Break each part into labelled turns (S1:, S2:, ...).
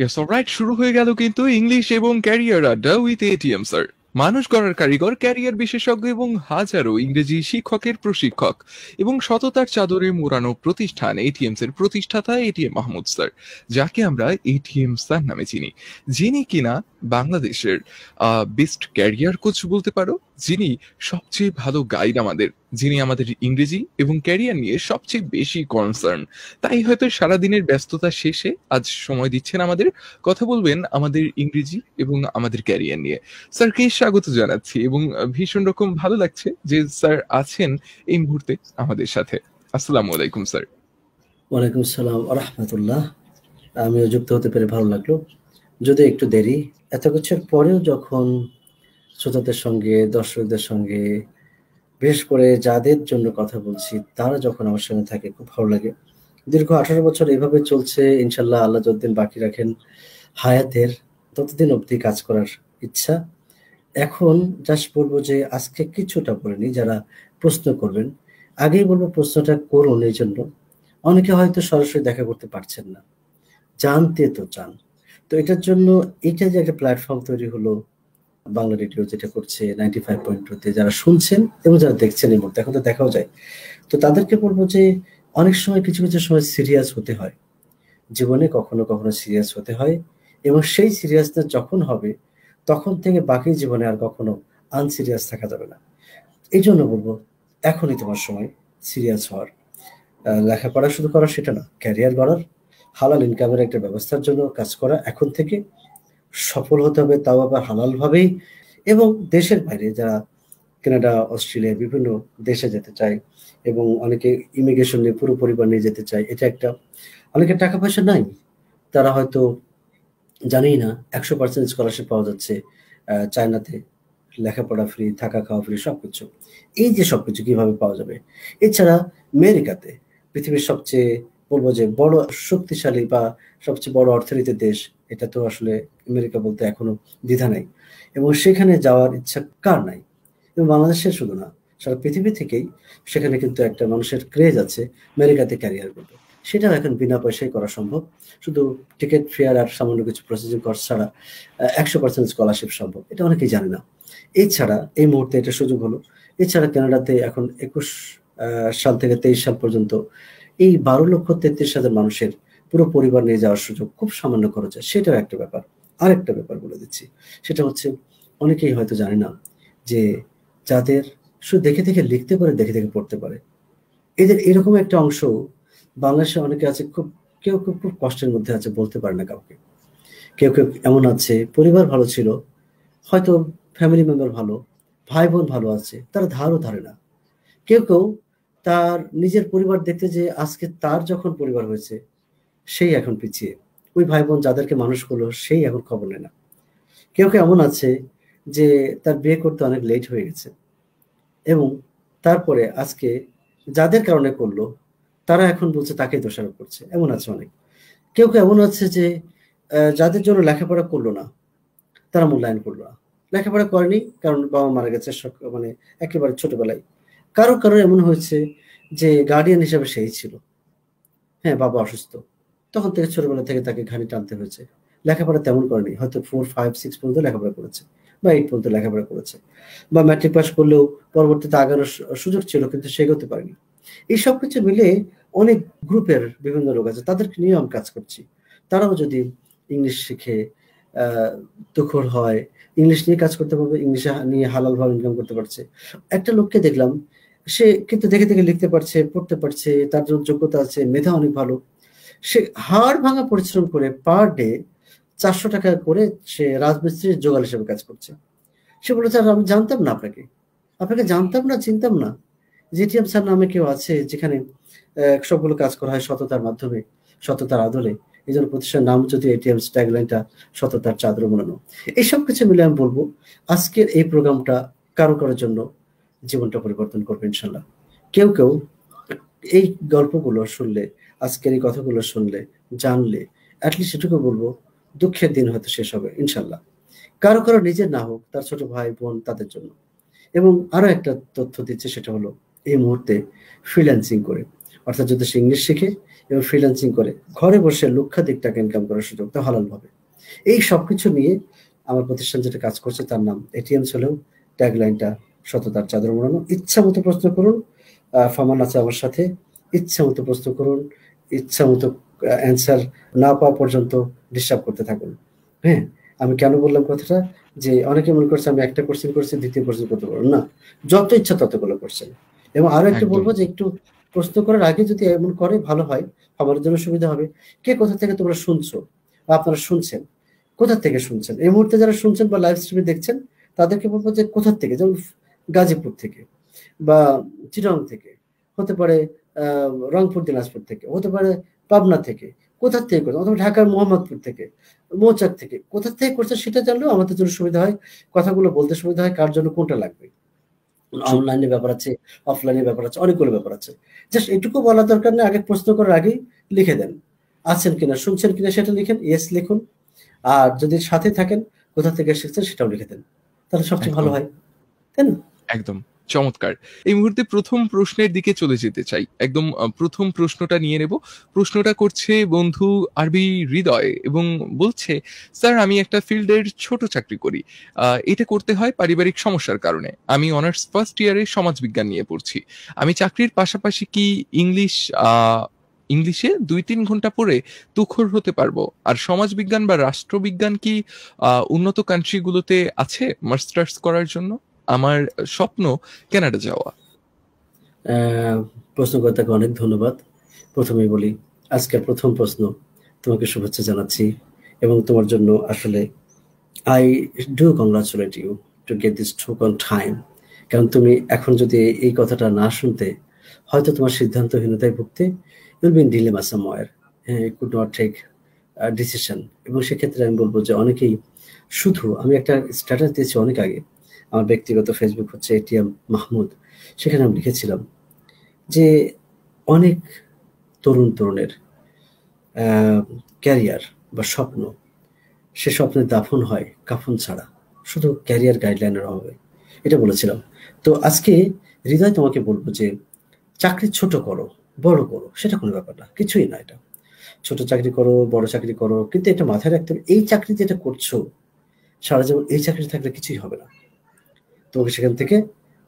S1: Yes alright শুরু হয়ে গেল কিন্তু ইংলিশ এবং ক্যারিয়ার আড্ডা উইথ এটিএম স্যার মানুষ গড়ার কারিগর ক্যারিয়ার বিশেষজ্ঞ এবং হাজারো ইংরেজি শিক্ষকের প্রশিক্ষক এবং সততার চাদরে মোড়ানো প্রতিষ্ঠান এটিএমস এর প্রতিষ্ঠাতা এটিএম মাহমুদ স্যার যাকে আমরা এটিএম স্যার নামে চিনি যিনি কিনা বাংলাদেশের বেস্ট ক্যারিয়ার কোচ বলতে পারো যিনি সবচেয়ে ভালো গাইড আমাদের যিনি আমাদের ইংরেজি এবং ক্যারিয়ার নিয়ে সবচেয়ে বেশি কনসার্ন তাই হয়তো সারাদিনের ব্যস্ততা শেষে আজ সময় দিচ্ছেন আমাদের কথা বলবেন আমাদের ইংরেজি এবং আমাদের ক্যারিয়ার নিয়ে স্যারকে স্বাগত জানাচ্ছি এবং ভীষণ রকম ভালো লাগছে যে স্যার আছেন এই মুহূর্তে আমাদের সাথে আসসালামু আলাইকুম স্যার
S2: ওয়ালাইকুম সালাম রহমতুল্লাহ আমিও যুক্ত হতে পেরে ভালো লাগলো যদি একটু দেরি এত কিছুর পরেও যখন শ্রোতাদের সঙ্গে দর্শকদের সঙ্গে বেশ করে যাদের জন্য কথা বলছি তারা যখন আমার সঙ্গে থাকে খুব ভালো লাগে দীর্ঘ আঠারো বছর এভাবে চলছে ইনশাল্লাহ আল্লাহ যতদিন বাকি রাখেন হায়াতের ততদিন অবধি কাজ করার ইচ্ছা এখন জাস্ট বলবো যে আজকে কিছুটা বলিনি যারা প্রশ্ন করবেন আগেই বলবো প্রশ্নটা করুন এই জন্য অনেকে হয়তো সরাসরি দেখা করতে পারছেন না জানতে তো চান তো এটার জন্য এটা যে একটা প্ল্যাটফর্ম তৈরি হলো বাংলা রেডিও যেটা করছে নাইনটি ফাইভ পয়েন্ট টুতে যারা শুনছেন এবং যারা দেখছেন এই মুহূর্তে এখন তো দেখাও যায় তো তাদেরকে বলবো যে অনেক সময় কিছু কিছু সময় সিরিয়াস হতে হয় জীবনে কখনো কখনো সিরিয়াস হতে হয় এবং সেই সিরিয়াসটা যখন হবে তখন থেকে বাকি জীবনে আর কখনো আনসিরিয়াস থাকা যাবে না এই জন্য বলবো এখনই তোমার সময় সিরিয়াস হওয়ার লেখাপড়া শুধু করা সেটা না ক্যারিয়ার গড়ার হালাল ইনকামের একটা ব্যবস্থার জন্য কাজ করা এখন থেকে সফল হতে হবে তাও আবার হালালভাবেই এবং দেশের বাইরে যারা কানাডা অস্ট্রেলিয়া বিভিন্ন দেশে যেতে চায় এবং অনেকে ইমিগ্রেশন নিয়ে পুরো পরিবার নিয়ে যেতে চায় এটা একটা অনেকে টাকা পয়সা নাই তারা হয়তো জানেই না একশো পার্সেন্ট স্কলারশিপ পাওয়া যাচ্ছে চায়নাতে লেখাপড়া ফ্রি থাকা খাওয়া ফ্রি সব কিছু এই যে সব কিছু কীভাবে পাওয়া যাবে এছাড়া আমেরিকাতে পৃথিবীর সবচেয়ে বলবো যে বড় শক্তিশালী বা সবচেয়ে বড় অর্থনীতির দেশ এটা তো আসলে আমেরিকা বলতে এখনো দ্বিধা নাই এবং সেখানে যাওয়ার ইচ্ছা কার নাই এবং বাংলাদেশের শুধু না সারা পৃথিবী থেকেই সেখানে কিন্তু একটা মানুষের ক্রেজ আছে আমেরিকাতে ক্যারিয়ার করবে সেটাও এখন বিনা পয়সায় করা সম্ভব শুধু টিকিট ফেয়ার আর সামান্য কিছু প্রসেসিং খরচ ছাড়া একশো পার্সেন্ট স্কলারশিপ সম্ভব এটা অনেকেই জানে না এছাড়া এই মুহূর্তে এটা সুযোগ হলো এছাড়া কানাডাতে এখন একুশ সাল থেকে তেইশ সাল পর্যন্ত এই বারো লক্ষ তেত্রিশ হাজার মানুষের পুরো পরিবার নিয়ে যাওয়ার সুযোগ খুব সামান্য খরচ সেটাও একটা ব্যাপার আরেকটা ব্যাপার বলে দিচ্ছি সেটা হচ্ছে অনেকেই হয়তো জানে না যে যাদের শুধু দেখে দেখে লিখতে পারে দেখে দেখে পড়তে পারে এদের এরকম একটা অংশ বাংলাদেশে অনেকে আছে খুব কেউ কেউ খুব কষ্টের মধ্যে আছে বলতে পারে না কাউকে কেউ কেউ এমন আছে পরিবার ভালো ছিল হয়তো ফ্যামিলি মেম্বার ভালো ভাই বোন ভালো আছে তারা ধারও ধারে না কেউ কেউ তার নিজের পরিবার দেখতে যে আজকে তার যখন পরিবার হয়েছে সেই এখন পিছিয়ে ওই ভাই বোন যাদেরকে মানুষ করলো সেই এখন খবর নেয় না কেউ কেউ এমন আছে যে তার বিয়ে করতে অনেক লেট হয়ে গেছে এবং তারপরে আজকে যাদের কারণে করলো তারা এখন বলছে তাকে দোষারোপ করছে এমন আছে অনেক কেউ কেউ এমন আছে যে যাদের জন্য লেখাপড়া করলো না তারা মূল্যায়ন করলো না লেখাপড়া করেনি কারণ বাবা মারা গেছে মানে একেবারে ছোটবেলায় কারো কারো এমন হয়েছে যে গার্ডিয়ান হিসাবে সেই ছিল হ্যাঁ বাবা অসুস্থ তখন থেকে ছোটবেলা থেকে তাকে ঘানি টানতে হয়েছে লেখাপড়া তেমন করেনি হয়তো ফোর ফাইভ সিক্স পর্যন্ত লেখাপড়া করেছে বা এইট পর্যন্ত লেখাপড়া করেছে বা ম্যাট্রিক পাস করলেও পরবর্তীতে আগানোর সুযোগ ছিল কিন্তু সে পারেনি এই সব কিছু মিলে অনেক গ্রুপের বিভিন্ন লোক আছে তাদেরকে নিয়ে আমি কাজ করছি তারাও যদি ইংলিশ শিখে তুখর হয় ইংলিশ নিয়ে কাজ করতে পারবে ইংলিশ নিয়ে ভাবে ইনকাম করতে পারছে একটা লোককে দেখলাম সে কিন্তু দেখে দেখে লিখতে পারছে পড়তে পারছে তার যোগ্যতা আছে মেধা অনেক ভালো সে হাড় ভাঙা পরিশ্রম করে পার ডে চারশো টাকা করে সে রাজমিস্ত্রির জোগাল হিসেবে কাজ করছে সে বলে স্যার আমি জানতাম না আপনাকে আপনাকে জানতাম না চিনতাম না জিটিএম স্যার নামে কেউ আছে যেখানে সবগুলো কাজ করা হয় সততার মাধ্যমে সততার আদলে এই জন্য প্রতিষ্ঠানের নাম যদি এটিএম ট্যাগলাইনটা সততার চাদর বোনানো এইসব কিছু মিলে আমি বলবো আজকের এই প্রোগ্রামটা কারো কারোর জন্য জীবনটা পরিবর্তন করবে ইনশাল্লাহ কেউ কেউ এই গল্পগুলো শুনলে আজকের এই কথাগুলো শুনলে জানলে অ্যাটলিস্ট এটুকু বলবো দুঃখের দিন হয়তো শেষ হবে ইনশাল্লাহ কারো কারো নিজের না হোক তার ছোট ভাই বোন তাদের জন্য এবং আরো একটা তথ্য দিচ্ছে সেটা হলো এই মুহূর্তে ফ্রিল্যান্সিং করে অর্থাৎ যদি সে ইংলিশ শিখে এবং ফ্রিল্যান্সিং করে ঘরে বসে লক্ষাধিক টাকা ইনকাম করার সুযোগটা হালালভাবে এই সব কিছু নিয়ে আমার প্রতিষ্ঠান যেটা কাজ করছে তার নাম এটিএম হলেও ট্যাগলাইনটা সততার চাদর মোড়ানো ইচ্ছা মতো প্রশ্ন করুন ফামান আছে আমার সাথে ইচ্ছা মতো প্রশ্ন করুন ইচ্ছা মতো অ্যান্সার না পাওয়া পর্যন্ত ডিস্টার্ব করতে থাকুন হ্যাঁ আমি কেন বললাম কথাটা যে অনেকে মনে করছে আমি একটা কোশ্চেন করছি দ্বিতীয় কোশ্চেন করতে পারবো না যত ইচ্ছা ততগুলো কোশ্চেন এবং আরো একটু বলবো যে একটু প্রশ্ন করার আগে যদি এমন করে ভালো হয় আমার জন্য সুবিধা হবে কে কোথা থেকে তোমরা শুনছো বা আপনারা শুনছেন কোথা থেকে শুনছেন এই মুহূর্তে যারা শুনছেন বা লাইভ স্ট্রিমে দেখছেন তাদেরকে বলবো যে কোথা থেকে যেমন গাজীপুর থেকে বা চিরং থেকে হতে পারে রংপুর দিনাজপুর থেকে হতে পারে পাবনা থেকে কোথার থেকে করছে অথবা ঢাকার মোহাম্মদপুর থেকে মৌচাক থেকে কোথার থেকে করছে সেটা জানলেও আমাদের জন্য সুবিধা হয় কথাগুলো বলতে সুবিধা হয় কার জন্য কোনটা লাগবে অনলাইনে ব্যাপার আছে অফলাইনে ব্যাপার আছে অনেকগুলো ব্যাপার আছে জাস্ট এটুকু বলা দরকার নেই আগে প্রশ্ন করার আগেই লিখে দেন আছেন কিনা শুনছেন কিনা সেটা লিখেন এস লিখুন আর যদি সাথে থাকেন কোথা থেকে শিখছেন সেটাও লিখে দেন তাহলে সবচেয়ে ভালো হয় তাই না
S1: একদম চমৎকার এই মুহূর্তে প্রথম প্রশ্নের দিকে চলে যেতে চাই একদম প্রথম প্রশ্নটা নিয়ে নেব প্রশ্নটা করছে বন্ধু আরবি হৃদয় এবং বলছে স্যার আমি একটা ফিল্ডের ছোট চাকরি করি এটা করতে হয় পারিবারিক সমস্যার কারণে আমি অনার্স ফার্স্ট ইয়ারে সমাজবিজ্ঞান নিয়ে পড়ছি আমি চাকরির পাশাপাশি কি ইংলিশ ইংলিশে দুই তিন ঘন্টা পরে তুখর হতে পারবো আর সমাজবিজ্ঞান বা রাষ্ট্রবিজ্ঞান কি উন্নত কান্ট্রিগুলোতে আছে মাস্টার্স করার জন্য আমার স্বপ্ন কানাডা যাওয়া
S2: প্রশ্নকর্তাকে অনেক ধন্যবাদ প্রথমে বলি আজকের প্রথম প্রশ্ন তোমাকে শুভেচ্ছা জানাচ্ছি এবং তোমার জন্য আসলে I do congratulate you to get this took on time কারণ তুমি এখন যদি এই কথাটা না শুনতে হয়তো তোমার সিদ্ধান্তহীনতায় ভুগতে ইউল বিন ডিলেমা সামওয়ার হ্যাঁ কুড নট টেক ডিসিশন এবং সেক্ষেত্রে আমি বলবো যে অনেকেই শুধু আমি একটা স্ট্যাটাস দিয়েছি অনেক আগে আমার ব্যক্তিগত ফেসবুক হচ্ছে এটিএম মাহমুদ সেখানে আমি লিখেছিলাম যে অনেক তরুণ তরুণের ক্যারিয়ার বা স্বপ্ন সে স্বপ্নে দাফন হয় কাফন ছাড়া শুধু ক্যারিয়ার গাইডলাইনের অভাবে এটা বলেছিলাম তো আজকে হৃদয় তোমাকে বলবো যে চাকরি ছোট করো বড় করো সেটা কোনো ব্যাপার না কিছুই না এটা ছোট চাকরি করো বড় চাকরি করো কিন্তু এটা মাথায় রাখতে হবে এই চাকরি যেটা করছো সারা জীবন এই চাকরি থাকলে কিছুই হবে না তোমাকে সেখান থেকে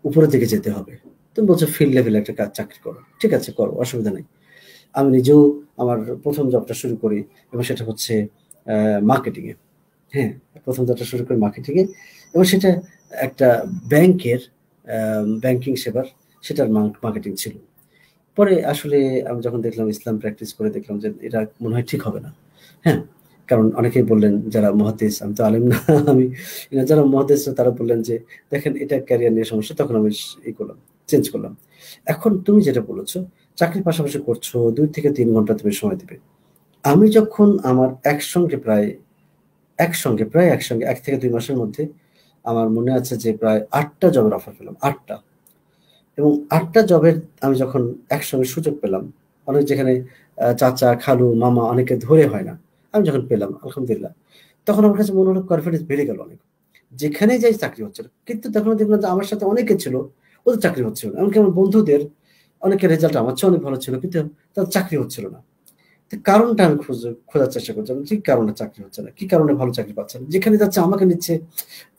S2: উপরের দিকে যেতে হবে তুমি বলছো ফিল্ড লেভেলে একটা কাজ চাকরি করো ঠিক আছে করো অসুবিধা নেই আমি নিজেও আমার প্রথম জবটা শুরু করি এবং সেটা হচ্ছে মার্কেটিংয়ে হ্যাঁ প্রথম জবটা শুরু করি মার্কেটিংয়ে এবং সেটা একটা ব্যাংকের ব্যাংকিং সেবার সেটার মার্কেটিং ছিল পরে আসলে আমি যখন দেখলাম ইসলাম প্র্যাকটিস করে দেখলাম যে এটা মনে হয় ঠিক হবে না হ্যাঁ কারণ অনেকেই বললেন যারা মহাদেশ আমি তো আলেম না আমি যারা মহাদেশ তারা বললেন যে দেখেন এটা ক্যারিয়ার নিয়ে সমস্যা তখন আমি ই করলাম চেঞ্জ করলাম এখন তুমি যেটা বলেছো চাকরির পাশাপাশি করছো দুই থেকে তিন ঘন্টা তুমি সময় দেবে আমি যখন আমার একসঙ্গে প্রায় একসঙ্গে প্রায় একসঙ্গে এক থেকে দুই মাসের মধ্যে আমার মনে আছে যে প্রায় আটটা জবের অফার পেলাম আটটা এবং আটটা জবের আমি যখন একসঙ্গে সুযোগ পেলাম অনেক যেখানে চাচা খালু মামা অনেকে ধরে হয় না আমি যখন পেলাম আলহামদুলিল্লাহ তখন আমার কাছে মনে হলো কনফিডেন্স বেড়ে গেল অনেক যেখানে যাই চাকরি হচ্ছে কিন্তু তখন দেখলাম যে আমার সাথে অনেকে ছিল ওদের চাকরি হচ্ছিল এমনকি আমার বন্ধুদের অনেকের রেজাল্ট আমার চেয়ে অনেক ভালো ছিল কিন্তু তার চাকরি হচ্ছিল না কারণটা আমি খুঁজে খোঁজার চেষ্টা করছিলাম কি কারণে চাকরি হচ্ছে না কি কারণে ভালো চাকরি পাচ্ছে না যেখানে যাচ্ছে আমাকে নিচ্ছে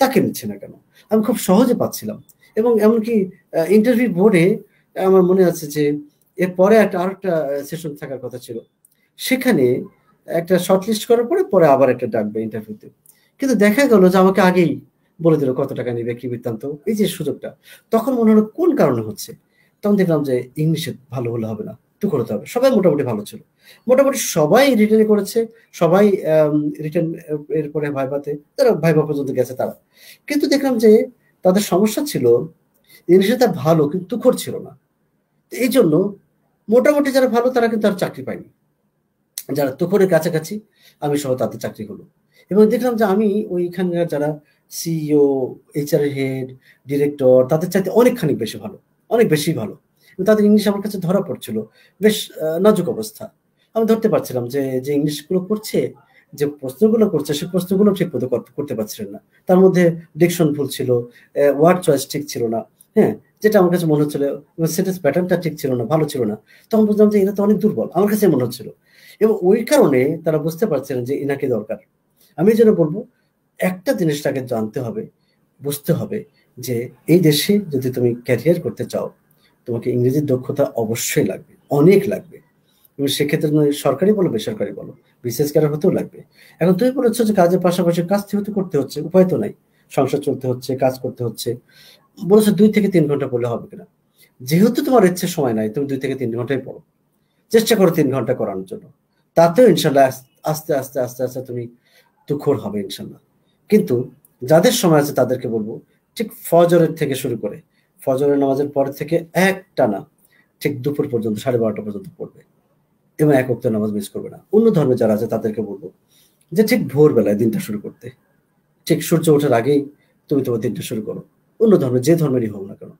S2: তাকে নিচ্ছে না কেন আমি খুব সহজে পাচ্ছিলাম এবং এমনকি ইন্টারভিউ বোর্ডে আমার মনে আছে যে এরপরে একটা আরেকটা সেশন থাকার কথা ছিল সেখানে একটা শর্ট লিস্ট করার পরে পরে আবার একটা ডাকবে ইন্টারভিউতে কিন্তু দেখা গেল যে আমাকে আগেই বলে দিল কত টাকা নেবে কি বৃত্তান্ত এই যে সুযোগটা তখন মনে হলো কোন কারণে হচ্ছে তখন দেখলাম যে ইংলিশে ভালো হলে হবে না একটু করতে হবে সবাই মোটামুটি ভালো ছিল মোটামুটি সবাই রিটার্ন করেছে সবাই রিটার্ন এরপরে ভাইবাতে তারা ভাইবা পর্যন্ত গেছে তারা কিন্তু দেখলাম যে তাদের সমস্যা ছিল ইংলিশে তার ভালো কিন্তু তুখর ছিল না এই জন্য মোটামুটি যারা ভালো তারা কিন্তু আর চাকরি পায়নি যারা তোপরের কাছাকাছি আমি সহ তাদের চাকরি হলো এবং দেখলাম যে আমি ওইখানকার যারা সিইও এইচআর হেড ডিরেক্টর তাদের চাইতে অনেকখানি বেশি ভালো অনেক বেশি ভালো তাদের ইংলিশ আমার কাছে ধরা পড়ছিল বেশ নাজুক অবস্থা আমি ধরতে পারছিলাম যে যে ইংলিশগুলো করছে যে প্রশ্নগুলো করছে সে প্রশ্নগুলো ঠিক মতো করতে পারছিলেন না তার মধ্যে ডিকশন ভুল ছিল ওয়ার্ড চয়েস ঠিক ছিল না হ্যাঁ যেটা আমার কাছে মনে হচ্ছিল সেন্টেন্স প্যাটার্নটা ঠিক ছিল না ভালো ছিল না তখন বুঝলাম যে এটা তো অনেক দুর্বল আমার কাছে মনে হচ্ছিল এবং ওই কারণে তারা বুঝতে পারছেন যে এনাকে দরকার আমি যেন বলবো একটা জিনিস তাকে জানতে হবে বুঝতে হবে যে এই দেশে যদি তুমি ক্যারিয়ার করতে চাও তোমাকে ইংরেজির দক্ষতা অবশ্যই লাগবে অনেক লাগবে তুমি সেক্ষেত্রে সরকারি বলো বেসরকারি বলো বিশেষ ক্যারিয়ার হতেও লাগবে এখন তুমি বলেছ যে কাজের পাশাপাশি কাজ যেহেতু করতে হচ্ছে উপায় তো নাই সংসার চলতে হচ্ছে কাজ করতে হচ্ছে বলেছো দুই থেকে তিন ঘন্টা পড়লে হবে কিনা যেহেতু তোমার ইচ্ছে সময় নাই তুমি দুই থেকে তিন ঘন্টাই পড়ো চেষ্টা করো তিন ঘন্টা করানোর জন্য তাতেও ইনশাল্লাহ আস্তে আস্তে আস্তে আস্তে তুমি দুঃখর হবে ইনশাল্লাহ কিন্তু যাদের সময় আছে তাদেরকে বলবো ঠিক ফজরের থেকে শুরু করে ফজরের নামাজের পর থেকে এক টানা ঠিক দুপুর পর্যন্ত সাড়ে বারোটা পর্যন্ত পড়বে এবং এক অক্ত নামাজ মিস করবে না অন্য ধর্মে যারা আছে তাদেরকে বলবো যে ঠিক ভোরবেলায় দিনটা শুরু করতে ঠিক সূর্য ওঠার আগেই তুমি তোমার দিনটা শুরু করো অন্য ধর্মে যে ধর্মেরই হোক না কেন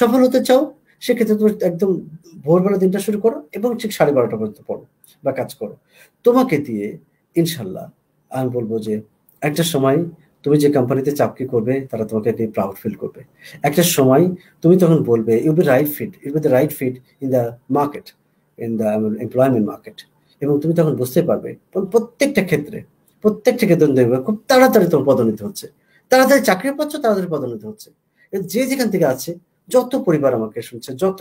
S2: সফল হতে চাও সেক্ষেত্রে তুমি একদম ভোরবেলা দিনটা শুরু করো এবং ঠিক সাড়ে বারোটা পর্যন্ত পড়ো বা কাজ করো তোমাকে দিয়ে ইনশাল্লাহ আমি বলবো যে একটা সময় তুমি যে কোম্পানিতে চাকরি করবে তারা তোমাকে নিয়ে প্রাউড ফিল করবে একটা সময় তুমি তখন বলবে you be right fit you be the right fit in the market in the employment market এবং তুমি তখন বুঝতে পারবে প্রত্যেকটা ক্ষেত্রে প্রত্যেকটা ক্ষেত্রে দেখবে খুব তাড়াতাড়ি তোমার পদোন্নতি হচ্ছে তাড়াতাড়ি চাকরি পাচ্ছ তাড়াতাড়ি পদোন্নতি হচ্ছে যে যেখান থেকে আছে যত পরিবার আমাকে শুনছে যত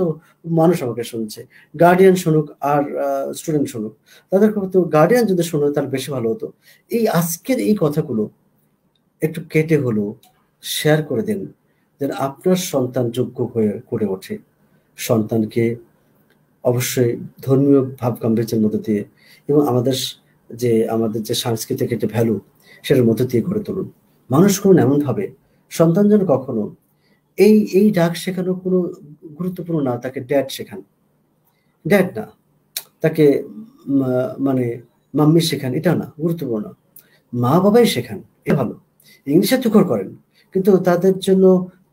S2: মানুষ আমাকে শুনছে গার্ডিয়ান শুনুক আর স্টুডেন্ট শুনুক তাদের তো গার্ডিয়ান যদি শুনো তার বেশি ভালো হতো এই আজকের এই কথাগুলো একটু কেটে হলো শেয়ার করে দিন যেন আপনার সন্তান যোগ্য হয়ে করে ওঠে সন্তানকে অবশ্যই ধর্মীয় ভাব গাম্ভীর্যের মধ্যে দিয়ে এবং আমাদের যে আমাদের যে সাংস্কৃতিক একটা ভ্যালু সেটার মধ্যে দিয়ে গড়ে তুলুন মানুষ করুন এমনভাবে সন্তান যেন কখনো এই এই ডাক শেখানো কোনো গুরুত্বপূর্ণ না তাকে ড্যাড শেখান ড্যাড না তাকে মানে মাম্মি শেখান এটা না গুরুত্বপূর্ণ মা বাবাই শেখান এ ভালো ইংলিশে তুখর করেন কিন্তু তাদের জন্য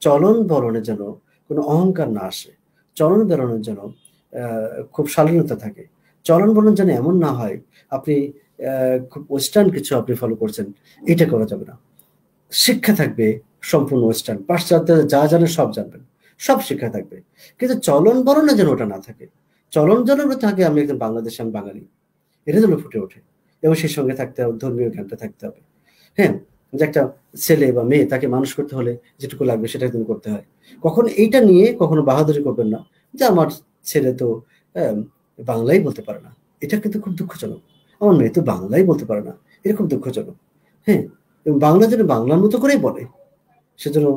S2: চলন বলনে যেন কোনো অহংকার না আসে চলন বেরোনোর যেন খুব শালীনতা থাকে চলন বলন যেন এমন না হয় আপনি খুব ওয়েস্টার্ন কিছু আপনি ফলো করছেন এটা করা যাবে না শিক্ষা থাকবে সম্পূর্ণ ওয়েস্টার্ন পাশ্চাত্য যা জানেন সব জানবেন সব শিক্ষা থাকবে কিন্তু চলন বরণে যেন ওটা না থাকে চলন যেন থাকে আমি একজন বাংলাদেশ আমি বাঙালি এটা যেন ফুটে ওঠে এবং সেই সঙ্গে থাকতে হবে ধর্মীয় জ্ঞানটা থাকতে হবে হ্যাঁ যে একটা ছেলে বা মেয়ে তাকে মানুষ করতে হলে যেটুকু লাগবে সেটা কিন্তু করতে হয় কখন এইটা নিয়ে কখনো বাহাদুরি করবেন না যে আমার ছেলে তো বাংলাই বলতে পারে না এটা কিন্তু খুব দুঃখজনক আমার মেয়ে তো বাংলাই বলতে পারে না এটা খুব দুঃখজনক হ্যাঁ বাংলা যেন বাংলার মতো করেই বলে সেজন্য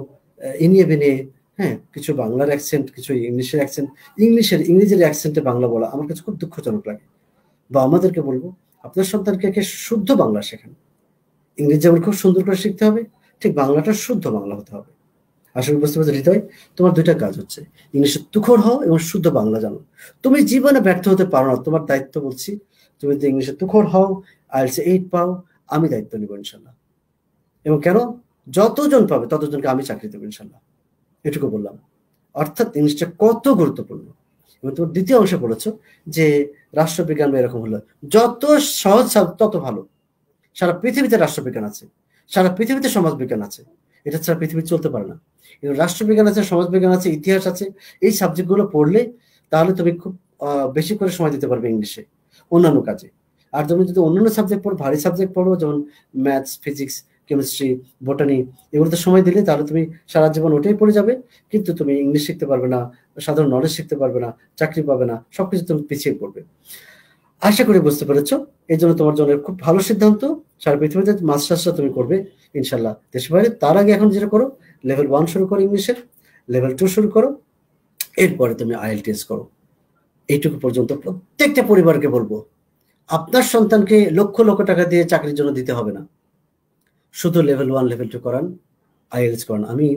S2: এনিয়ে বেনে হ্যাঁ কিছু বাংলার অ্যাকসেন্ট কিছু ইংলিশের অ্যাকসেন্ট ইংলিশের ইংরেজির অ্যাকসেন্টে বাংলা বলা আমার কাছে খুব দুঃখজনক লাগে বা আমাদেরকে বলবো আপনার সন্তানকে একে শুদ্ধ বাংলা শেখান ইংরেজি যেমন খুব সুন্দর করে শিখতে হবে ঠিক বাংলাটা শুদ্ধ বাংলা হতে হবে আসলে বুঝতে পারছো হৃদয় তোমার দুইটা কাজ হচ্ছে ইংলিশে তুখর হও এবং শুদ্ধ বাংলা জানো তুমি জীবনে ব্যর্থ হতে পারো না তোমার দায়িত্ব বলছি তুমি যদি ইংলিশে তুখর হও আইলসে এইট পাও আমি দায়িত্ব নিব ইনশাল্লাহ এবং কেন যতজন পাবে ততজনকে আমি চাকরি দেবো ইনশাল্লাহ এটুকু বললাম অর্থাৎ জিনিসটা কত গুরুত্বপূর্ণ এবং তোমার দ্বিতীয় অংশে বলেছো যে রাষ্ট্রবিজ্ঞান এরকম হলো যত সহজ তত ভালো সারা পৃথিবীতে রাষ্ট্রবিজ্ঞান আছে সারা পৃথিবীতে সমাজবিজ্ঞান আছে এটা ছাড়া পৃথিবী চলতে পারে না এবং রাষ্ট্রবিজ্ঞান আছে সমাজবিজ্ঞান আছে ইতিহাস আছে এই সাবজেক্টগুলো পড়লে তাহলে তুমি খুব বেশি করে সময় দিতে পারবে ইংলিশে অন্যান্য কাজে আর তুমি যদি অন্যান্য সাবজেক্ট পড়ো ভারী সাবজেক্ট পড়ো যেমন ম্যাথস ফিজিক্স কেমিস্ট্রি বোটানি এগুলোতে সময় দিলে তাহলে তুমি সারা জীবন ওটাই পড়ে যাবে কিন্তু তুমি ইংলিশ শিখতে পারবে না সাধারণ নলেজ শিখতে পারবে না চাকরি পাবে না সবকিছু তুমি পিছিয়ে পড়বে আশা করি বুঝতে পেরেছ এই জন্য তোমার জন্য খুব ভালো সিদ্ধান্ত সারা পৃথিবীতে মাস্টার্সটা তুমি করবে ইনশাল্লাহ দেশের বাইরে তার আগে এখন যেটা করো লেভেল ওয়ান শুরু করো ইংলিশের লেভেল টু শুরু করো এরপরে তুমি আইএলটিএস করো এইটুকু পর্যন্ত প্রত্যেকটা পরিবারকে বলবো আপনার সন্তানকে লক্ষ লক্ষ টাকা দিয়ে চাকরির জন্য দিতে হবে না শুধু লেভেল ওয়ান লেভেল টু করান আইএলএস করান আমি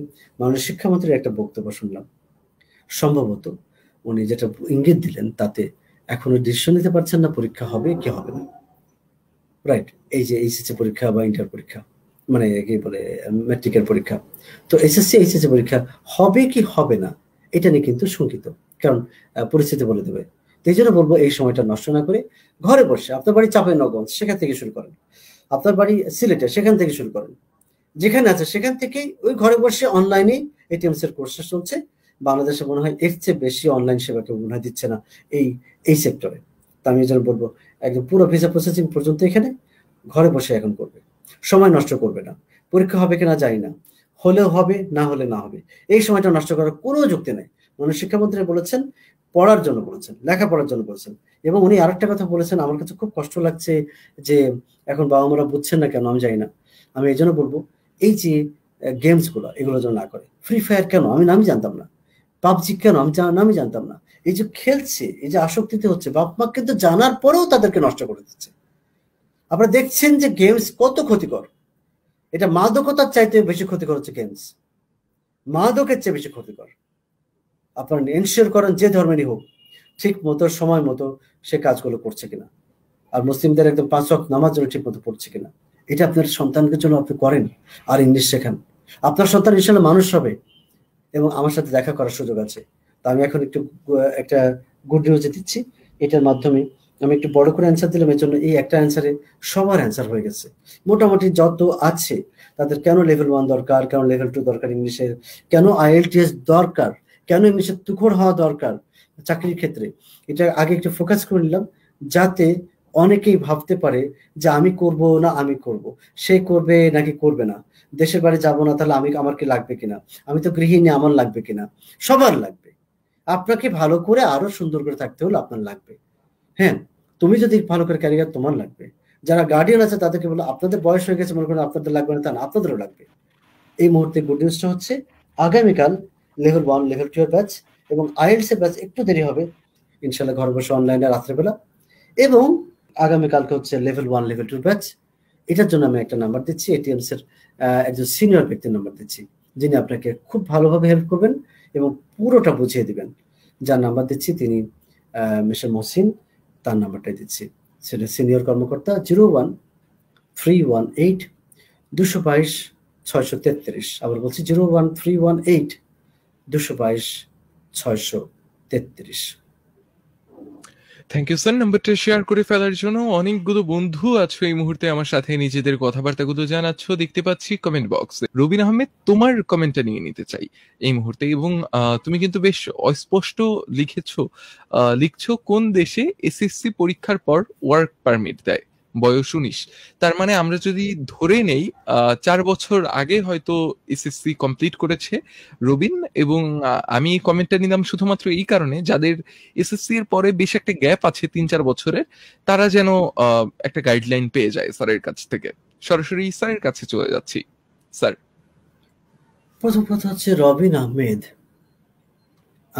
S2: মাননীয় শিক্ষামন্ত্রীর একটা বক্তব্য শুনলাম সম্ভবত উনি যেটা ইঙ্গিত দিলেন তাতে এখনো দৃশ্য নিতে পারছেন না পরীক্ষা হবে কি হবে না রাইট এই যে এইচএসসি পরীক্ষা বা ইন্টার পরীক্ষা মানে কি বলে ম্যাট্রিকের পরীক্ষা তো এসএসসি এইচএসসি পরীক্ষা হবে কি হবে না এটা নিয়ে কিন্তু শঙ্কিত কারণ পরিস্থিতি বলে দেবে এই জন্য বলবো এই সময়টা নষ্ট না করে ঘরে বসে আপনার বাড়ি চাপে নগঞ্জ সেখান থেকে শুরু করেন আপনার বাড়ি সিলেটে সেখান থেকে শুরু করেন যেখানে আছে সেখান থেকেই ওই ঘরে বসে অনলাইনে এটিএমস এর কোর্সটা চলছে বাংলাদেশে মনে হয় এর চেয়ে বেশি অনলাইন সেবা কেউ মনে হয় দিচ্ছে না এই এই সেক্টরে তা আমি যেন বলবো একদম পুরো ভিসা প্রসেসিং পর্যন্ত এখানে ঘরে বসে এখন করবে সময় নষ্ট করবে না পরীক্ষা হবে কিনা জানি না হলেও হবে না হলে না হবে এই সময়টা নষ্ট করার কোনো যুক্তি নেই মানে শিক্ষামন্ত্রী বলেছেন পড়ার জন্য বলেছেন লেখাপড়ার জন্য বলেছেন এবং উনি আরেকটা কথা বলেছেন আমার কাছে খুব কষ্ট লাগছে যে এখন বাবা মারা বুঝছেন না কেন আমি জানি না আমি এই জন্য বলবো এই যে গেমসগুলো এগুলো যেন না করে ফ্রি ফায়ার কেন আমি নামই জানতাম না পাবজি কেন আমি নামই জানতাম না এই যে খেলছে এই যে আসক্তিতে হচ্ছে বাপ মা কিন্তু জানার পরেও তাদেরকে নষ্ট করে দিচ্ছে আপনারা দেখছেন যে গেমস কত ক্ষতিকর এটা মাদকতার চাইতে বেশি ক্ষতিকর হচ্ছে গেমস মাদকের চেয়ে বেশি ক্ষতিকর আপনার এনশিওর করেন যে ধর্মেরই হোক ঠিক মতো সময় মতো সে কাজগুলো করছে কিনা আর মুসলিমদের একদম পাঁচ অক নামাজ জন্য ঠিক মতো পড়ছে কিনা এটা আপনার সন্তানকে জন্য আপনি করেন আর ইংলিশ শেখান আপনার সন্তান ইনশাল্লাহ মানুষ হবে এবং আমার সাথে দেখা করার সুযোগ আছে তা আমি এখন একটু একটা গুড নিউজ দিচ্ছি এটার মাধ্যমে আমি একটু বড় করে অ্যান্সার দিলাম এর জন্য এই একটা অ্যান্সারে সবার অ্যান্সার হয়ে গেছে মোটামুটি যত আছে তাদের কেন লেভেল ওয়ান দরকার কেন লেভেল টু দরকার ইংলিশের কেন আইএলটিএস দরকার কেন এই হওয়া দরকার চাকরির ক্ষেত্রে এটা আগে একটু ফোকাস করে নিলাম যাতে অনেকেই ভাবতে পারে যে আমি করব না আমি করব সে করবে নাকি করবে না দেশের বাড়ি যাবো না তাহলে আমি আমার কি লাগবে কিনা আমি তো গৃহিণী আমার লাগবে কিনা সবার লাগবে আপনাকে ভালো করে আরো সুন্দর করে থাকতে হলে আপনার লাগবে হ্যাঁ তুমি যদি ভালো করে ক্যারিয়ার তোমার লাগবে যারা গার্ডিয়ান আছে তাদেরকে বলো আপনাদের বয়স হয়ে গেছে মনে করেন আপনাদের লাগবে না তা না আপনাদেরও লাগবে এই মুহূর্তে গুড নিউজটা হচ্ছে আগামীকাল লেভেল ওয়ান লেভেল টু এর ব্যাচ এবং আইএলস এর ব্যাচ একটু দেরি হবে ইনশাল্লাহ ঘরে বসে অনলাইনে রাত্রেবেলা এবং আগামীকালকে হচ্ছে level one level two batch এটার জন্য আমি একটা নাম্বার দিচ্ছি এটিএমস এর একজন সিনিয়র ব্যক্তির নাম্বার দিচ্ছি যিনি আপনাকে খুব ভালোভাবে হেল্প করবেন এবং পুরোটা বুঝিয়ে দিবেন যার নাম্বার দিচ্ছি তিনি মিস্টার মহসিন তার নাম্বারটাই দিচ্ছি সেটা সিনিয়র কর্মকর্তা zero one three one eight দুশো বাইশ ছয়শো তেত্রিশ আবার বলছি zero one three one eight দুশো বাইশ ছয়শো তেত্রিশ
S1: থ্যাংক ইউ স্যার নাম্বারটা শেয়ার করে ফেলার জন্য অনেকগুলো বন্ধু আছো এই মুহূর্তে আমার সাথে নিজেদের কথাবার্তাগুলো জানাচ্ছ দেখতে পাচ্ছি কমেন্ট বক্সে রবিন আহমেদ তোমার কমেন্টটা নিয়ে নিতে চাই এই মুহূর্তে এবং তুমি কিন্তু বেশ অস্পষ্ট লিখেছো লিখছো কোন দেশে এসএসসি পরীক্ষার পর ওয়ার্ক পারমিট দেয় বয়স উনিশ তার মানে আমরা যদি ধরে নেই চার বছর আগে হয়তো এসএসসি কমপ্লিট করেছে রবিন এবং আমি কমেন্টটা নিলাম শুধুমাত্র এই কারণে যাদের এসএসসি এর পরে বেশ একটা গ্যাপ আছে তিন চার বছরের তারা যেন একটা গাইডলাইন পেয়ে যায় স্যারের কাছ থেকে সরাসরি স্যারের কাছে চলে যাচ্ছি স্যার
S2: প্রথম কথা হচ্ছে রবিন আহমেদ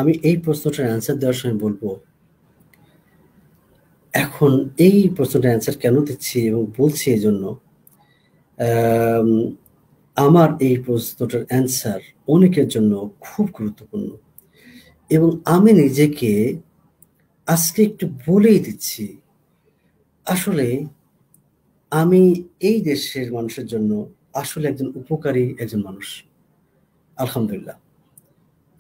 S2: আমি এই প্রশ্নটার অ্যান্সার দেওয়ার সময় বলবো এখন এই প্রশ্নটা অ্যান্সার কেন দিচ্ছি এবং বলছি এই জন্য আমার এই প্রশ্নটার অ্যান্সার অনেকের জন্য খুব গুরুত্বপূর্ণ এবং আমি নিজেকে আজকে একটু বলেই দিচ্ছি আসলে আমি এই দেশের মানুষের জন্য আসলে একজন উপকারী একজন মানুষ আলহামদুলিল্লাহ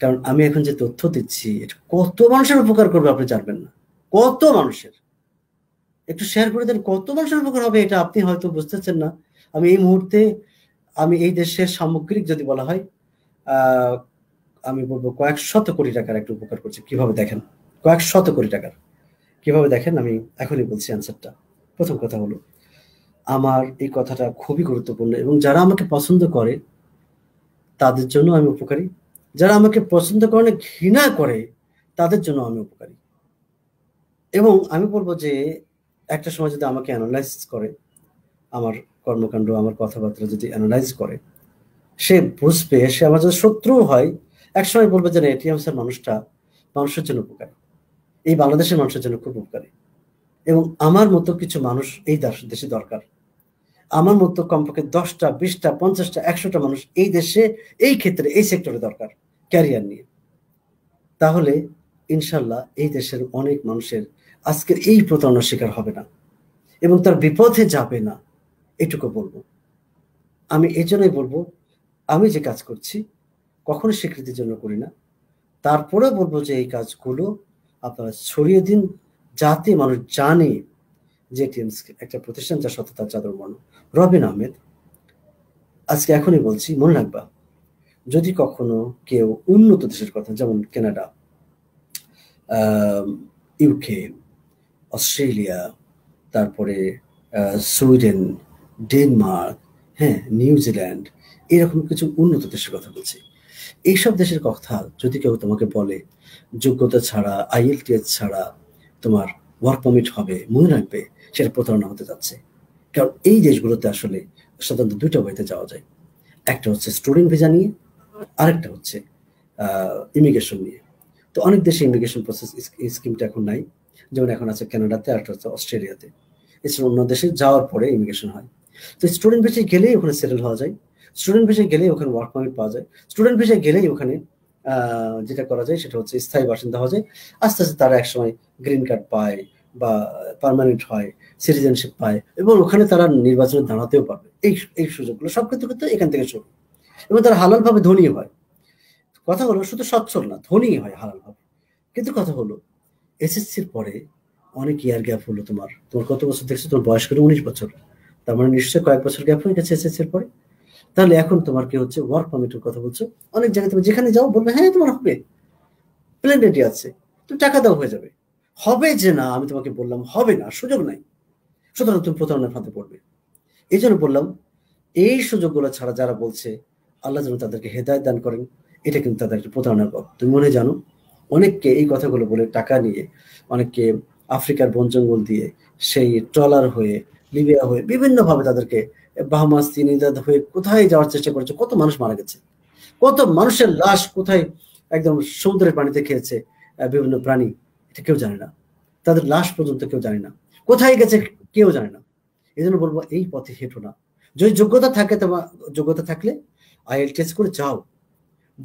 S2: কারণ আমি এখন যে তথ্য দিচ্ছি এটা কত মানুষের উপকার করবে আপনি জানবেন না কত মানুষের একটু শেয়ার করে দেন কত মানুষের উপকার হবে এটা আপনি হয়তো বুঝতেছেন না আমি এই মুহূর্তে আমি এই দেশের সামগ্রিক যদি বলা হয় আমি বলবো কয়েক শত কোটি টাকার একটা উপকার করছে কিভাবে দেখেন কয়েক শত কোটি টাকার কিভাবে দেখেন আমি এখনই বলছি অ্যান্সারটা প্রথম কথা হলো আমার এই কথাটা খুবই গুরুত্বপূর্ণ এবং যারা আমাকে পছন্দ করে তাদের জন্য আমি উপকারী যারা আমাকে পছন্দ করে না ঘৃণা করে তাদের জন্য আমি উপকারী এবং আমি বলবো যে একটা সময় যদি আমাকে অ্যানালাইজ করে আমার কর্মকাণ্ড আমার কথাবার্তা যদি অ্যানালাইজ করে সে বুঝবে সে আমার যদি শত্রু হয় সময় বলবে যে এটি আমার মানুষটা মানুষের জন্য উপকারী এই বাংলাদেশের মানুষের জন্য খুব উপকারী এবং আমার মতো কিছু মানুষ এই দেশে দরকার আমার মতো কমপক্ষে দশটা বিশটা পঞ্চাশটা একশোটা মানুষ এই দেশে এই ক্ষেত্রে এই সেক্টরে দরকার ক্যারিয়ার নিয়ে তাহলে ইনশাল্লাহ এই দেশের অনেক মানুষের আজকের এই প্রতারণার শিকার হবে না এবং তার বিপথে যাবে না এটুকু বলবো আমি এই জন্যই বলবো আমি যে কাজ করছি কখনো স্বীকৃতির জন্য করি না তারপরে বলবো যে এই কাজগুলো আপনারা ছড়িয়ে দিন যাতে মানুষ জানে যে টিএমস একটা প্রতিষ্ঠান যা সততার চাদর বর্ণ রবিন আহমেদ আজকে এখনই বলছি মনে রাখবা যদি কখনো কেউ উন্নত দেশের কথা যেমন কানাডা ইউকে অস্ট্রেলিয়া তারপরে সুইডেন ডেনমার্ক হ্যাঁ নিউজিল্যান্ড এরকম কিছু উন্নত দেশের কথা বলছি এইসব দেশের কথা যদি কেউ তোমাকে বলে যোগ্যতা ছাড়া আইএলটিএস ছাড়া তোমার ওয়ার্ক পারমিট হবে মনে রাখবে সেটা প্রতারণা হতে যাচ্ছে কারণ এই দেশগুলোতে আসলে সাধারণত দুইটা ওয়েতে যাওয়া যায় একটা হচ্ছে স্টুডেন্ট ভিসা নিয়ে আরেকটা হচ্ছে ইমিগ্রেশন নিয়ে তো অনেক দেশে ইমিগ্রেশন প্রসেস স্কিমটা এখন নাই যেমন এখন আছে ক্যানাডাতে আর অস্ট্রেলিয়াতে এছাড়া অন্য দেশে যাওয়ার পরে ইমিগ্রেশন হয় তো স্টুডেন্ট ভিসায় গেলেই ওখানে সেটেল হওয়া যায় স্টুডেন্ট ভিসায় গেলেই ওখানে ওয়ার্ক পারমিট পাওয়া যায় স্টুডেন্ট ভিসায় গেলেই ওখানে যেটা করা যায় সেটা হচ্ছে স্থায়ী বাসিন্দা হওয়া যায় আস্তে আস্তে তারা একসময় গ্রিন কার্ড পায় বা পারমানেন্ট হয় সিটিজেনশিপ পায় এবং ওখানে তারা নির্বাচনে দাঁড়াতেও পারবে এই এই সুযোগগুলো সব ক্ষেত্রে ক্ষেত্রে এখান থেকে শুরু এবং তারা হালালভাবে ধনী হয় কথা হলো শুধু সচ্ছল না ধনী হয় হালালভাবে কিন্তু কথা হলো এসএসসির পরে অনেক ইয়ার গ্যাপ হলো তোমার তোমার কত বছর দেখছো তোমার বয়স করে উনিশ বছর তার মানে নিশ্চয়ই কয়েক বছর গ্যাপ হয়ে গেছে এসএসসির পরে তাহলে এখন তোমার কি হচ্ছে ওয়ার্ক পারমিটের কথা বলছো অনেক জায়গায় তুমি যেখানে যাও বলবে হ্যাঁ তোমার হবে প্লেন রেডি আছে তুমি টাকা দাও হয়ে যাবে হবে যে না আমি তোমাকে বললাম হবে না সুযোগ নাই সুতরাং তুমি প্রতারণার ফাঁদে পড়বে এই জন্য বললাম এই সুযোগগুলো ছাড়া যারা বলছে আল্লাহ যেন তাদেরকে হেদায়ত দান করেন এটা কিন্তু তাদের একটা প্রতারণার পথ তুমি মনে জানো অনেককে এই কথাগুলো বলে টাকা নিয়ে অনেককে আফ্রিকার বন জঙ্গল দিয়ে সেই ট্রলার হয়ে লিবিয়া হয়ে বিভিন্নভাবে তাদেরকে বাহমাস তিনিদাদ হয়ে কোথায় যাওয়ার চেষ্টা করেছে কত মানুষ মারা গেছে কত মানুষের লাশ কোথায় একদম সমুদ্রের পানিতে খেয়েছে বিভিন্ন প্রাণী এটা কেউ জানে না তাদের লাশ পর্যন্ত কেউ জানে না কোথায় গেছে কেউ জানে না এই জন্য বলবো এই পথে হেঁটো না যদি যোগ্যতা থাকে তোমার যোগ্যতা থাকলে টেস্ট করে যাও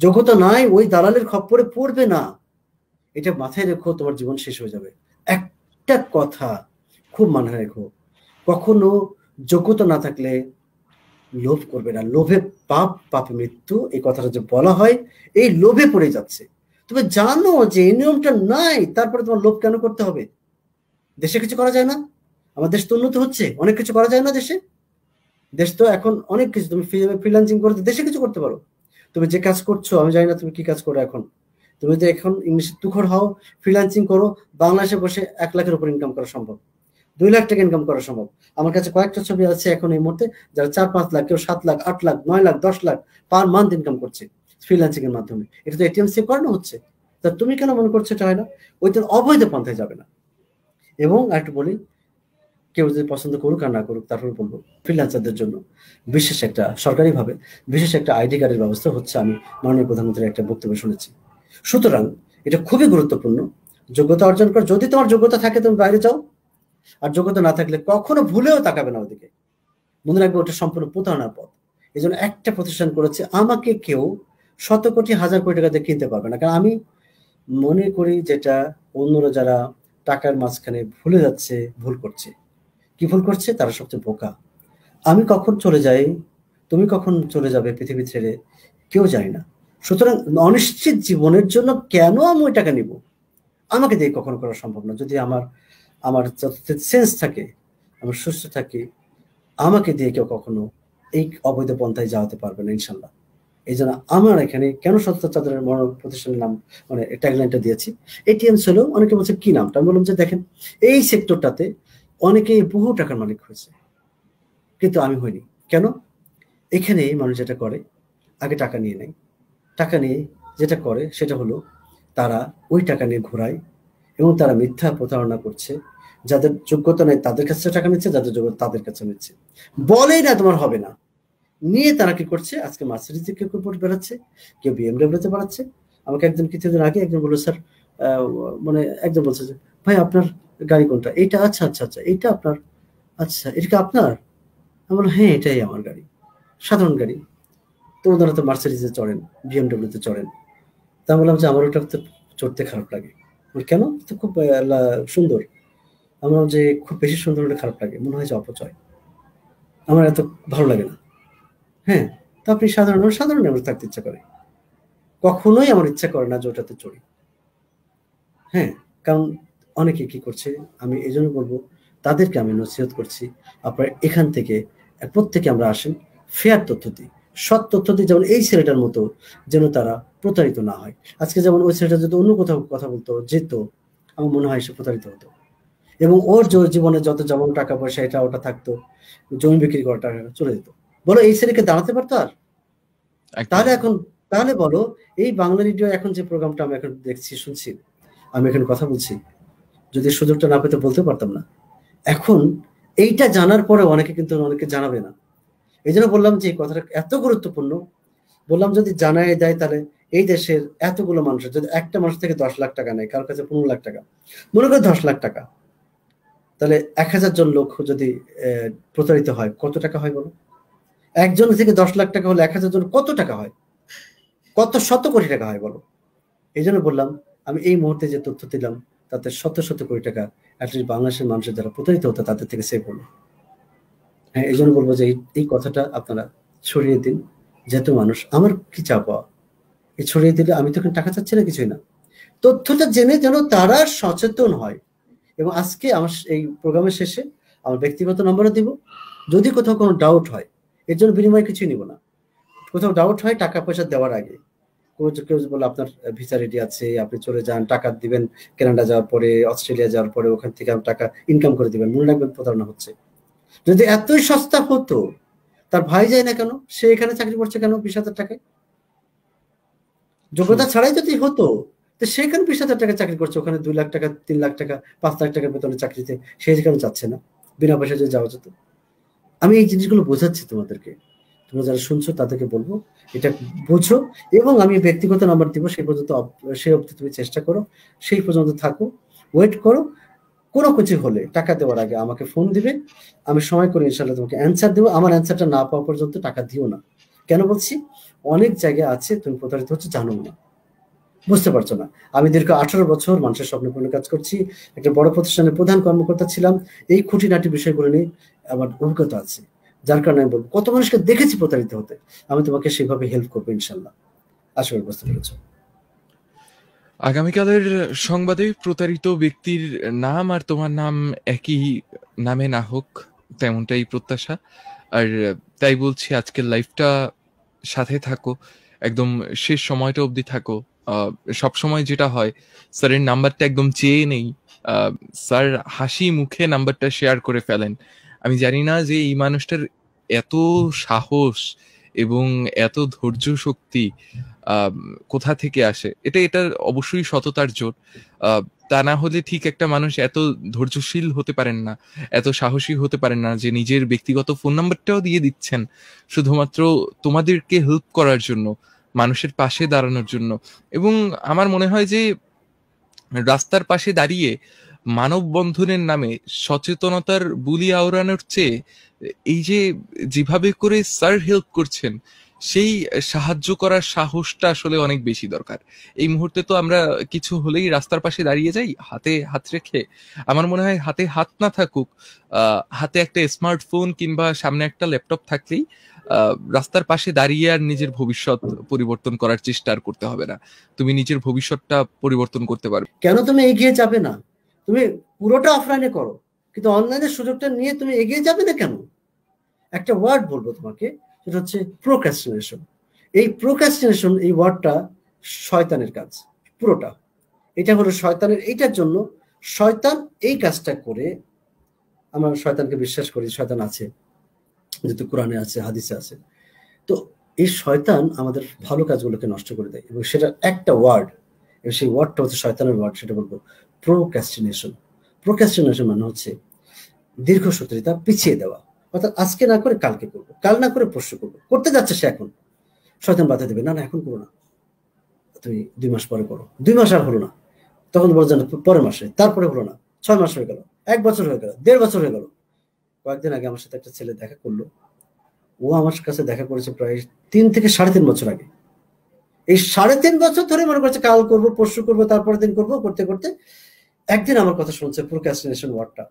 S2: যোগ্যতা নাই ওই দালালের খপ্পরে পড়বে না এটা মাথায় রেখো তোমার জীবন শেষ হয়ে যাবে একটা কথা খুব মাথায় রেখো কখনো যোগ্যতা না থাকলে লোভ করবে না লোভে পাপ পাপে মৃত্যু এই কথাটা যে বলা হয় এই লোভে পড়ে যাচ্ছে তুমি জানো যে এই নিয়মটা নাই তারপরে তোমার লোভ কেন করতে হবে দেশে কিছু করা যায় না আমার দেশ তো উন্নত হচ্ছে অনেক কিছু করা যায় না দেশে দেশ তো এখন অনেক কিছু তুমি ফ্রিল্যান্সিং করতে দেশে কিছু করতে পারো তুমি যে কাজ করছো আমি জানি না তুমি কি কাজ করো এখন তুমি যদি এখন ইংলিশে তুখর হও ফ্রিলান্সিং করো বাংলাদেশে বসে এক লাখের উপর ইনকাম করা সম্ভব দুই লাখ টাকা ইনকাম করা সম্ভব আমার কাছে কয়েকটা ছবি আছে এখন এই মুহূর্তে যারা চার পাঁচ লাখ কেউ সাত লাখ আট লাখ নয় লাখ দশ লাখ পার মান্থ ইনকাম করছে ফ্রিল্যান্সিং এর মাধ্যমে এটা তো এটিএম সেভ করানো হচ্ছে তা তুমি কেন মনে করছো এটা হয় না ওই তো অবৈধ পন্থায় যাবে না এবং একটু বলি কেউ যদি পছন্দ করুক আর না করুক তারপর বলবো ফ্রিলান্সারদের জন্য বিশেষ একটা সরকারিভাবে বিশেষ একটা আইডি কার্ডের ব্যবস্থা হচ্ছে আমি মাননীয় প্রধানমন্ত্রীর একটা বক্তব্য শুনেছি সুতরাং এটা খুবই গুরুত্বপূর্ণ যোগ্যতা অর্জন কর যদি তোমার যোগ্যতা থাকে তুমি বাইরে যাও আর যোগ্যতা না থাকলে কখনো ভুলেও তাকাবে না ওদিকে মনে রাখবে ওটা সম্পূর্ণ প্রতারণার পথ এই জন্য একটা প্রতিষ্ঠান করেছে আমাকে কেউ শত কোটি হাজার কোটি টাকা দিয়ে কিনতে পারবে না কারণ আমি মনে করি যেটা অন্যরা যারা টাকার মাঝখানে ভুলে যাচ্ছে ভুল করছে কি ভুল করছে তারা সবচেয়ে বোকা আমি কখন চলে যাই তুমি কখন চলে যাবে পৃথিবী ছেড়ে কেউ জানি না সুতরাং অনিশ্চিত জীবনের জন্য কেন আমি ওই টাকা নিব আমাকে দিয়ে কখনো করা সম্ভব না যদি আমার আমার সেন্স থাকে আমার সুস্থ থাকি আমাকে দিয়ে কেউ কখনো এই অবৈধ পন্থায় যাওয়াতে পারবে না ইনশাল্লাহ এই জন্য আমার এখানে কেন সত্য চাদর প্রতিষ্ঠানের নাম মানে ট্যাগলাইনটা দিয়েছি এটিএম ছিল অনেকে বলছে কি নামটা আমি বললাম যে দেখেন এই সেক্টরটাতে অনেকেই বহু টাকার মালিক হয়েছে কিন্তু আমি হইনি কেন এখানে মানুষ যেটা করে আগে টাকা নিয়ে নেয় টাকা নিয়ে যেটা করে সেটা হলো তারা ওই টাকা নিয়ে ঘোরায় এবং তারা মিথ্যা প্রতারণা করছে যাদের যোগ্যতা নেই তাদের কাছে টাকা নিচ্ছে যাদের যোগ্যতা তাদের কাছে নিচ্ছে বলেই না তোমার হবে না নিয়ে তারা কি করছে আজকে মার্সিডিজে কেউ কেউ বেড়াচ্ছে কেউ বিএমডাব্লিউতে বেড়াচ্ছে আমাকে একজন কিছুদিন আগে একজন বললো স্যার মানে একজন বলছে যে ভাই আপনার গাড়ি কোনটা এইটা আচ্ছা আচ্ছা আচ্ছা এইটা আপনার আচ্ছা এটা কি আপনার আমি বললাম হ্যাঁ এটাই আমার গাড়ি সাধারণ গাড়ি তো ওনারা তো মার্সিডিজে চড়েন বিএমডব্লিউতে চড়েন তা আমি বললাম যে আমার ওটা তো চড়তে খারাপ লাগে কেন তো খুব সুন্দর আমার যে খুব বেশি সুন্দর হলে খারাপ লাগে মনে হয় যে অপচয় আমার এত ভালো লাগে না হ্যাঁ তো আপনি সাধারণ সাধারণ আমার থাকতে ইচ্ছা করে কখনোই আমার ইচ্ছা করে না যে ওটাতে চড়ি হ্যাঁ কারণ অনেকে কি করছে আমি এই জন্য বলবো তাদেরকে আমি নসিহত করছি আপনার এখান থেকে প্রত্যেকে আমরা আসেন ফেয়ার তথ্য দিই সৎ তথ্য দিয়ে যেমন এই ছেলেটার মতো যেন তারা প্রতারিত না হয় আজকে যেমন ওই ছেলেটা যদি অন্য কোথাও কথা বলতো যেত আমার মনে হয় সে প্রতারিত হতো এবং ওর জীবনে যত যেমন টাকা পয়সা এটা ওটা থাকতো জমি বিক্রি করা টাকা চলে যেত বলো এই ছেলেকে দাঁড়াতে পারতো আর তাহলে এখন তাহলে বলো এই বাংলা রেডিও এখন যে প্রোগ্রামটা আমি এখন দেখছি শুনছি আমি এখন কথা বলছি যদি সুযোগটা না পেতে বলতে পারতাম না এখন এইটা জানার পরে অনেকে কিন্তু অনেকে জানাবে না এই জন্য বললাম যে কথাটা এত গুরুত্বপূর্ণ বললাম যদি জানাই দেয় তাহলে এই দেশের এতগুলো মানুষের যদি একটা মানুষ থেকে দশ লাখ টাকা নেয় কারোর কাছে পনেরো লাখ টাকা মনে করো দশ লাখ টাকা তাহলে এক হাজার জন লোক যদি প্রতারিত হয় কত টাকা হয় বলো একজন থেকে দশ লাখ টাকা হলে এক হাজার জন কত টাকা হয় কত শত কোটি টাকা হয় বলো এই জন্য বললাম আমি এই মুহূর্তে যে তথ্য দিলাম তাতে শত শত কোটি টাকা অ্যাটলিস্ট বাংলাদেশের মানুষের যারা প্রতারিত হতো তাদের থেকে সেভ হলো হ্যাঁ এই জন্য বলবো যে এই কথাটা আপনারা ছড়িয়ে দিন যেহেতু মানুষ আমার কি চাপা এ ছড়িয়ে দিলে আমি তো টাকা চাচ্ছি না কিছুই না তথ্যটা জেনে যেন তারা সচেতন হয় এবং আজকে আমার এই প্রোগ্রামের শেষে আমার ব্যক্তিগত নম্বরও দিব যদি কোথাও কোনো ডাউট হয় এর জন্য বিনিময় কিছুই নিব না কোথাও ডাউট হয় টাকা পয়সা দেওয়ার আগে কেউ বলে আপনার ভিসা রেডি আছে আপনি চলে যান টাকা দিবেন কানাডা যাওয়ার পরে অস্ট্রেলিয়া যাওয়ার পরে ওখান থেকে টাকা ইনকাম করে দিবেন মনে রাখবেন প্রতারণা হচ্ছে যদি এতই সস্তা হতো তার ভাই যায় না কেন সে এখানে চাকরি করছে কেন বিশ হাজার টাকায় যোগ্যতা ছাড়াই যদি হতো তো সে কেন বিশ হাজার টাকা চাকরি করছে ওখানে দুই লাখ টাকা তিন লাখ টাকা পাঁচ লাখ টাকার বেতনে চাকরিতে সে কেন চাচ্ছে না বিনা পয়সা যদি যাওয়া যেত আমি এই জিনিসগুলো বোঝাচ্ছি তোমাদেরকে তোমরা যারা শুনছো তাদেরকে বলবো এটা বোঝো এবং আমি ব্যক্তিগত নাম্বার দিব সেই পর্যন্ত সেই অবধি তুমি চেষ্টা করো সেই পর্যন্ত থাকো ওয়েট করো কোনো কিছু হলে টাকা দেওয়ার আগে আমাকে ফোন দিবে আমি সময় করে ইনশাল্লাহ তোমাকে অ্যান্সার দেবো আমার অ্যান্সারটা না পাওয়া পর্যন্ত টাকা দিও না কেন বলছি অনেক জায়গায় আছে তুমি প্রতারিত হচ্ছে জানো না বুঝতে পারছো না আমি দীর্ঘ আঠারো বছর মানুষের স্বপ্ন কাজ করছি একটা বড় প্রতিষ্ঠানের প্রধান কর্মকর্তা ছিলাম এই খুঁটিনাটি বিষয়গুলো নিয়ে আমার অভিজ্ঞতা আছে যার কারণে আমি বলবো কত মানুষকে দেখেছি প্রতারিত হতে আমি তোমাকে সেভাবে হেল্প করবো ইনশাল্লাহ আশা করি বুঝতে পেরেছো
S1: আগামীকালের সংবাদে প্রতারিত ব্যক্তির নাম আর তোমার নাম একই নামে না হোক তেমনটাই প্রত্যাশা আর তাই বলছি আজকের লাইফটা সাথে থাকো একদম শেষ সময়টা অবধি থাকো সব সময় যেটা হয় স্যারের নাম্বারটা একদম চেয়ে নেই স্যার হাসি মুখে নাম্বারটা শেয়ার করে ফেলেন আমি জানি না যে এই মানুষটার এত সাহস এবং এত ধৈর্য শক্তি কোথা থেকে আসে এটা এটা অবশ্যই সততার জোর তা না হলে ঠিক একটা মানুষ এত ধৈর্যশীল হতে পারেন না এত সাহসী হতে পারেন না যে নিজের ব্যক্তিগত ফোন নাম্বারটাও দিয়ে দিচ্ছেন শুধুমাত্র তোমাদেরকে হেল্প করার জন্য মানুষের পাশে দাঁড়ানোর জন্য এবং আমার মনে হয় যে রাস্তার পাশে দাঁড়িয়ে মানববন্ধনের নামে সচেতনতার বুলি আওড়ানোর চেয়ে এই যে যেভাবে করে স্যার হেল্প করছেন সেই সাহায্য করার সাহসটা আসলে অনেক বেশি দরকার এই মুহূর্তে তো আমরা কিছু হলেই রাস্তার পাশে দাঁড়িয়ে যাই হাতে হাত রেখে আমার মনে হয় হাতে হাত না থাকুক হাতে একটা স্মার্টফোন কিংবা সামনে একটা ল্যাপটপ থাকলেই রাস্তার পাশে দাঁড়িয়ে আর নিজের ভবিষ্যৎ পরিবর্তন করার চেষ্টা আর করতে হবে না তুমি নিজের ভবিষ্যৎটা পরিবর্তন করতে পারবে
S2: কেন তুমি এগিয়ে যাবে না তুমি পুরোটা অফলাইনে করো কিন্তু অনলাইনের সুযোগটা নিয়ে তুমি এগিয়ে যাবে না কেন একটা ওয়ার্ড বলবো তোমাকে সেটা হচ্ছে প্রোক্রাস্টিনেশন এই প্রোক্রাস্টিনেশন এই ওয়ার্ডটা শয়তানের কাজ পুরোটা এটা হলো শয়তানের এইটার জন্য শয়তান এই কাজটা করে আমরা শয়তানকে বিশ্বাস করি শয়তান আছে যেহেতু কোরআনে আছে হাদিসে আছে তো এই শয়তান আমাদের ভালো কাজগুলোকে নষ্ট করে দেয় এবং সেটা একটা ওয়ার্ড এবং সেই ওয়ার্ডটা হচ্ছে শয়তানের ওয়ার্ড সেটা বলবো প্রোক্যাস্টিনেশন প্রোক্যাস্টিনেশন মানে হচ্ছে দীর্ঘসূত্রিতা পিছিয়ে দেওয়া অর্থাৎ আজকে না করে কালকে করবো কাল না করে পরশু করবো করতে যাচ্ছে সে এখন শয়তান বাধা দেবে না না এখন করো না তুমি দুই মাস পরে করো দুই মাস আর হলো না তখন বলছে না পরের মাসে তারপরে হলো না ছয় মাস হয়ে গেল এক বছর হয়ে গেল দেড় বছর হয়ে গেল কয়েকদিন আগে আমার সাথে একটা ছেলে দেখা করলো ও আমার কাছে দেখা করেছে প্রায় তিন থেকে সাড়ে তিন বছর আগে এই সাড়ে তিন বছর ধরে মনে করছে কাল করবো পরশু করবো তারপরের দিন করবো করতে করতে একদিন আমার কথা শুনছে প্রোক্রাস্টিনেশন ওয়ার্ডটা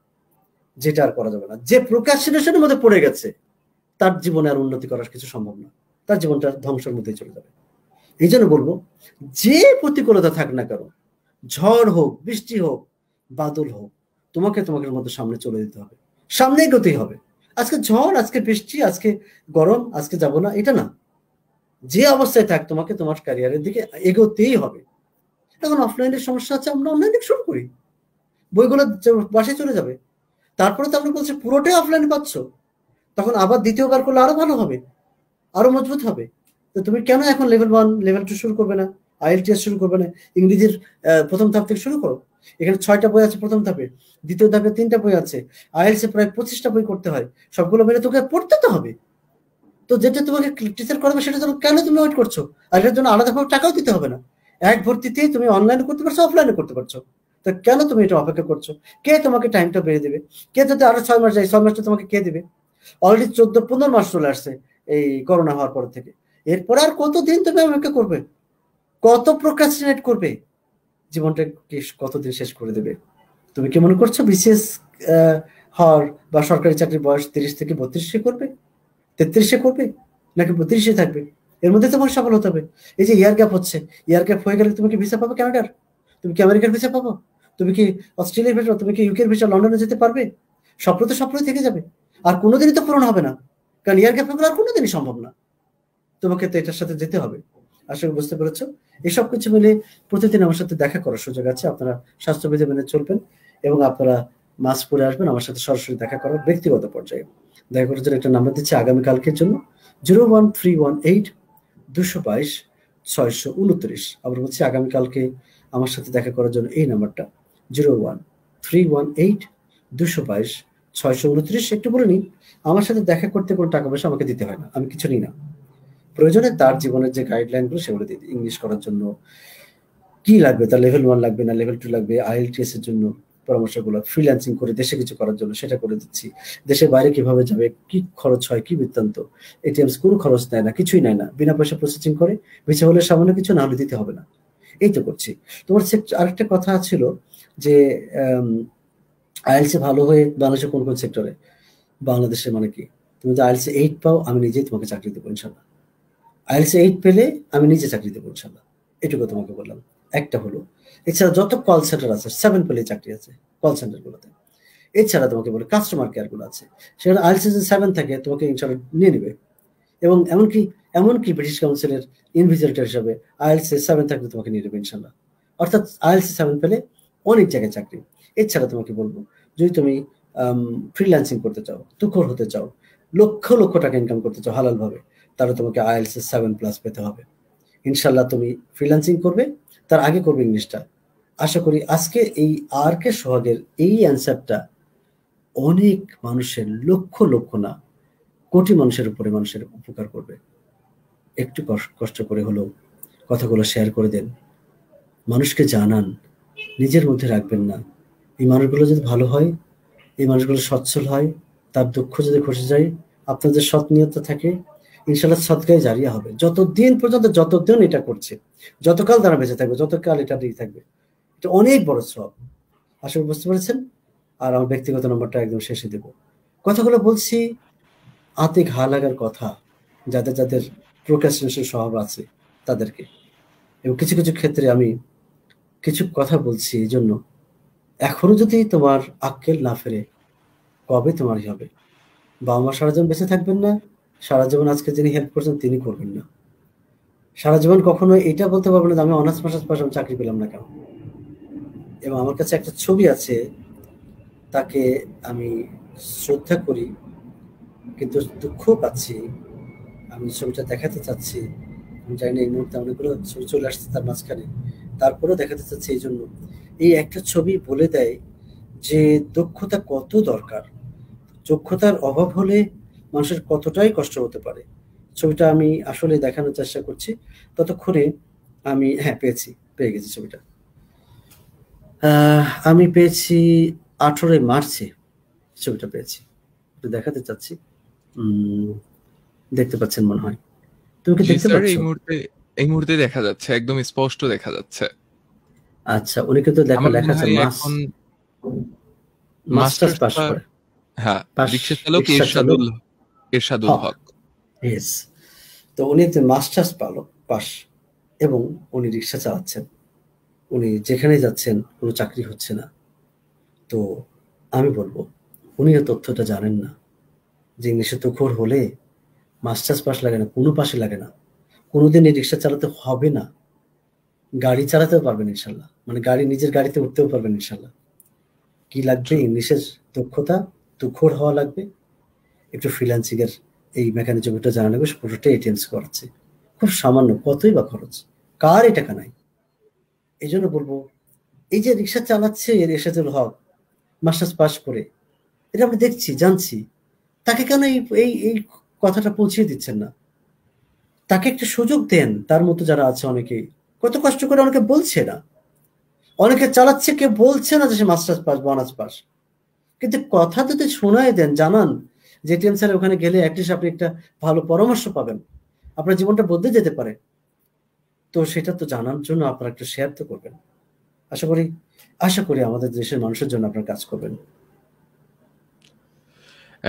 S2: যেটা আর করা যাবে না যে প্রোক্রাস্টিনেশনের মধ্যে পড়ে গেছে তার জীবনে আর উন্নতি করার কিছু সম্ভব না তার জীবনটা ধ্বংসের মধ্যে চলে যাবে এই জন্য বলবো যে প্রতিকূলতা থাক না কারো ঝড় হোক বৃষ্টি হোক বাদল হোক তোমাকে তোমাকে মধ্যে সামনে চলে যেতে হবে সামনে এগোতেই হবে আজকে ঝড় আজকে বৃষ্টি আজকে গরম আজকে যাব না এটা না যে অবস্থায় থাক তোমাকে তোমার ক্যারিয়ারের দিকে এগোতেই হবে এখন অফলাইনের সমস্যা আছে আমরা অনলাইনে শুরু করি বইগুলো বাসায় চলে যাবে তারপরে তো আপনি বলছেন পুরোটাই অফলাইনে পাচ্ছ তখন আবার দ্বিতীয়বার করলে আরো ভালো হবে আরো মজবুত হবে তো তুমি কেন এখন লেভেল ওয়ান লেভেল টু শুরু করবে না আইএলটিএস শুরু করবে না ইংরেজির প্রথম ধাপ থেকে শুরু করো এখানে ছয়টা বই আছে প্রথম ধাপে দ্বিতীয় ধাপে তিনটা বই আছে এ প্রায় পঁচিশটা বই করতে হয় সবগুলো মিলে তোকে পড়তে তো হবে তো যেটা তোমাকে টিচার করবে সেটা জন্য কেন তুমি ওয়েট করছো আর এটার জন্য আলাদাভাবে টাকাও দিতে হবে না এক ভর্তিতেই তুমি অনলাইনে করতে পারছো অফলাইনে করতে পারছো তো কেন তুমি এটা অপেক্ষা করছো কে তোমাকে টাইমটা বেড়ে দেবে কে যদি আরো ছয় মাস যায় ছয় মাসটা তোমাকে কে দেবে অলরেডি চোদ্দ পনেরো মাস চলে আসছে এই করোনা হওয়ার পর থেকে এরপর আর কতদিন তুমি অপেক্ষা করবে কত প্রোক্রাস্টিনেট করবে জীবনটা কতদিন শেষ করে দেবে তুমি কি মনে করছো বিশেষ হওয়ার বা সরকারি চাকরির বয়স তিরিশ থেকে বত্রিশে করবে তেত্রিশে করবে নাকি বত্রিশে থাকবে এর মধ্যে তোমার সফল হতে হবে এই যে ইয়ার গ্যাপ হচ্ছে ইয়ার গ্যাপ হয়ে গেলে তুমি কি ভিসা পাবো ক্যানাডার তুমি কি আমেরিকার ভিসা পাবো তুমি কি অস্ট্রেলিয়ার ভিসা তুমি কি ইউকের ভিসা লন্ডনে যেতে পারবে স্বপ্ন তো স্বপ্নই থেকে যাবে আর কোনোদিনই তো পূরণ হবে না কারণ ইয়ার গ্যাপ আর কোনোদিনই সম্ভব না তোমাকে তো এটার সাথে যেতে হবে আশা করি বুঝতে পেরেছ এসব কিছু মিলে প্রতিদিন আমার সাথে দেখা করার সুযোগ আছে আপনারা স্বাস্থ্যবিধি মেনে চলবেন এবং আপনারা মাস পরে আসবেন আমার সাথে সরাসরি দেখা করার ব্যক্তিগত পর্যায়ে দেখা করার জন্য একটা নাম্বার দিচ্ছি আগামীকালকের জন্য zero one three one eight দুশো বাইশ ছয়শো উনত্রিশ আবার বলছি আগামীকালকে আমার সাথে দেখা করার জন্য এই নাম্বারটা zero one three one eight দুশো বাইশ ছয়শো উনত্রিশ একটু বলে নিন আমার সাথে দেখা করতে কোনো টাকা পয়সা আমাকে দিতে হয় না আমি কিছু নিই না প্রয়োজনে তার জীবনের যে গাইডলাইনগুলো সেগুলো দিয়ে ইংলিশ করার জন্য কি লাগবে তার লেভেল ওয়ান লাগবে না লেভেল টু লাগবে আইএলটিএস এর জন্য পরামর্শগুলো ফ্রিল্যান্সিং করে দেশে কিছু করার জন্য সেটা করে দিচ্ছি দেশের বাইরে কিভাবে যাবে কি খরচ হয় কি বৃত্তান্ত এটিএম কোনো খরচ নেয় না কিছুই নেয় না বিনা পয়সা প্রসেসিং করে বিচার হলে সামান্য কিছু না হলে দিতে হবে না এই তো করছি তোমার আরেকটা কথা ছিল যে আইএলসে ভালো হয়ে বাংলাদেশের কোন কোন সেক্টরে বাংলাদেশে মানে কি তুমি যদি আইলসে এইট পাও আমি নিজেই তোমাকে চাকরি দেবো ইনশাল্লাহ আইএলসে এইট পেলে আমি নিজে চাকরি দেবো ইনশাল্লাহ এটুকু তোমাকে বললাম একটা হলো এছাড়া যত কল সেন্টার আছে সেভেন পেলে চাকরি আছে কল সেন্টারগুলোতে এছাড়া তোমাকে বলে কাস্টমার কেয়ারগুলো আছে সেখানে আইএলসি যদি সেভেন থাকে তোমাকে ইনশাল্লাহ নিয়ে নেবে এবং এমনকি এমনকি ব্রিটিশ কাউন্সিলের ইনভিজিলেটর হিসাবে আইএলসি সেভেন থাকলে তোমাকে নিয়ে নেবে ইনশাল্লাহ অর্থাৎ আইএলসি সেভেন পেলে অনেক জায়গায় চাকরি এছাড়া তোমাকে বলবো যদি তুমি ফ্রিল্যান্সিং করতে চাও তুখর হতে চাও লক্ষ লক্ষ টাকা ইনকাম করতে চাও হালালভাবে তাহলে তোমাকে আইএলস সেভেন প্লাস পেতে হবে ইনশাল্লাহ তুমি ফ্রিল্যান্সিং করবে তার আগে করবে ইংলিশটা আশা করি আজকে এই আর কে সোহাগের এই অ্যান্সারটা অনেক মানুষের লক্ষ লক্ষ না কোটি মানুষের উপরে মানুষের উপকার করবে একটু কষ্ট করে হলেও কথাগুলো শেয়ার করে দেন মানুষকে জানান নিজের মধ্যে রাখবেন না এই মানুষগুলো যদি ভালো হয় এই মানুষগুলো সচ্ছল হয় তার দুঃখ যদি খসে যায় আপনাদের সৎ নিয়ত থাকে ইনশাল্লাহ সৎকায় জারিয়া হবে যতদিন পর্যন্ত যতদিন এটা করছে যতকাল তারা বেঁচে থাকবে যতকাল এটা দিয়ে থাকবে এটা অনেক বড় সব আসলে বুঝতে পেরেছেন আর আমার ব্যক্তিগত নম্বরটা একদম শেষে দেব কথাগুলো বলছি হাতে ঘা লাগার কথা যাদের যাদের প্রোকাশনেশন স্বভাব আছে তাদেরকে এবং কিছু কিছু ক্ষেত্রে আমি কিছু কথা বলছি এই জন্য এখনো যদি তোমার আক্কেল না ফেরে কবে তোমারই হবে বাবা মা সারা জীবন বেঁচে থাকবেন না সারা জীবন আজকে যিনি হেল্প করছেন তিনি করবেন না সারা জীবন কখনো এটা বলতে পারবো না যে আমি অনার্স মাসার্স পাশে আমি চাকরি পেলাম না কেন এবং আমার কাছে একটা ছবি আছে তাকে আমি শ্রদ্ধা করি কিন্তু দুঃখ পাচ্ছি আমি ছবিটা দেখাতে চাচ্ছি আমি জানি না এই মুহূর্তে অনেকগুলো ছবি চলে আসছে তার মাঝখানে তারপরেও দেখাতে চাচ্ছি এই জন্য এই একটা ছবি বলে দেয় যে দক্ষতা কত দরকার দক্ষতার অভাব হলে মানুষের কতটাই কষ্ট হতে পারে ছবিটা আমি আসলে দেখানোর চেষ্টা করছি ততক্ষণে আমি হ্যাঁ পেয়েছি পেয়ে গেছি ছবিটা আমি পেয়েছি আঠেরোই মার্চে ছবিটা পেয়েছি দেখাতে চাচ্ছি দেখতে পাচ্ছেন মনে হয় তুমি কি দেখতে পাচ্ছ এই মুহূর্তে
S1: এই মুহূর্তে দেখা যাচ্ছে একদম স্পষ্ট দেখা যাচ্ছে
S2: আচ্ছা উনি কিন্তু দেখো লেখা আছে এখন
S1: মাস্টার্স পাস করে হ্যাঁ রিকশা চালক ইরশাদুল ইরশাদুল হক
S2: यस তো উনি তো মাস্টার্স পালো পাস এবং উনি রিকশা চালাচ্ছেন উনি যেখানে যাচ্ছেন কোনো চাকরি হচ্ছে না তো আমি বলবো উনি তথ্যটা জানেন না যে ইংলিশে খোর হলে মাস্টার্স পাস লাগে না কোনো পাশে লাগে না কোনোদিন এই রিক্সা চালাতে হবে না গাড়ি চালাতেও পারবেন ইনশাল্লাহ মানে গাড়ি নিজের গাড়িতে উঠতেও পারবেন ইনশাল্লাহ কি লাগবে ইংলিশের দক্ষতা দুঃখর হওয়া লাগবে একটু এর এই মেকানিজমটা জানা লাগবে পুরোটাই এটেন্স করাচ্ছে খুব সামান্য কতই বা খরচ কার এ টাকা নাই এই জন্য বলবো এই যে রিক্সা চালাচ্ছে রেশাদুল হক মাস্টার্স পাস করে এটা আমরা দেখছি জানছি তাকে কেন এই এই কথাটা পৌঁছিয়ে দিচ্ছেন না তাকে একটা সুযোগ দেন তার মতো যারা আছে অনেকেই কত কষ্ট করে অনেকে বলছে না অনেকে চালাচ্ছে কে বলছে না যে সে মাস্টার্স পাস বা অনার্স পাস কিন্তু কথা যদি শোনায় দেন জানান যে টিএম স্যার ওখানে গেলে অ্যাটলিস্ট আপনি একটা ভালো পরামর্শ পাবেন আপনার জীবনটা বদলে যেতে পারে তো সেটা তো জানার জন্য আপনারা একটু শেয়ার তো করবেন আশা করি আশা করি আমাদের দেশের মানুষের জন্য আপনার কাজ করবেন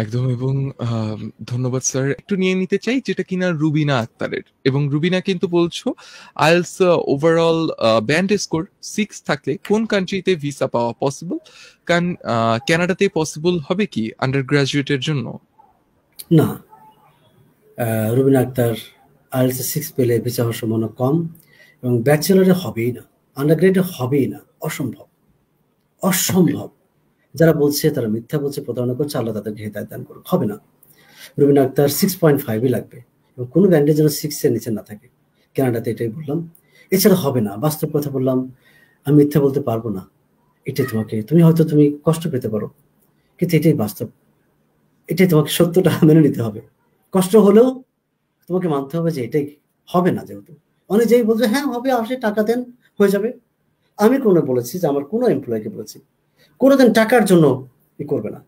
S1: একদম এবং ধন্যবাদ স্যার একটু নিয়ে নিতে চাই যেটা কিনা রুবিনা আক্তারের এবং রুবিনা কিন্তু বলছো IELTS overall band score six থাকলে কোন কান্ট্রিতে ভিসা পাওয়া পসিবল কারণ কানাডাতে পসিবল হবে কি আন্ডার গ্রাজুয়েটের জন্য
S2: না রুবিনা আক্তার আইলস সিক্স পেলে ভিসা হওয়ার সম্ভাবনা কম এবং ব্যাচেলরে হবেই না আন্ডার গ্রেডে হবেই না অসম্ভব অসম্ভব যারা বলছে তারা মিথ্যা বলছে প্রতারণা করছে আল্লাহ তাদেরকে হেদায় দান করুক হবে না রবীন্দ্র আক্তার সিক্স পয়েন্ট ফাইভই লাগবে এবং কোনো ব্যান্ডে যেন সিক্সের নিচে না থাকে কেনাডাতে এটাই বললাম এছাড়া হবে না বাস্তব কথা বললাম আমি মিথ্যা বলতে পারবো না এটাই তোমাকে তুমি হয়তো তুমি কষ্ট পেতে পারো কিন্তু এটাই বাস্তব এটাই তোমাকে সত্যটা মেনে নিতে হবে কষ্ট হলেও তোমাকে মানতে হবে যে এটাই হবে না যেহেতু যেই বলছে হ্যাঁ হবে আসে টাকা দেন হয়ে যাবে আমি কোনো বলেছি যে আমার কোনো এমপ্লয়কে বলেছি কোনোদিন টাকার জন্য ই করবে না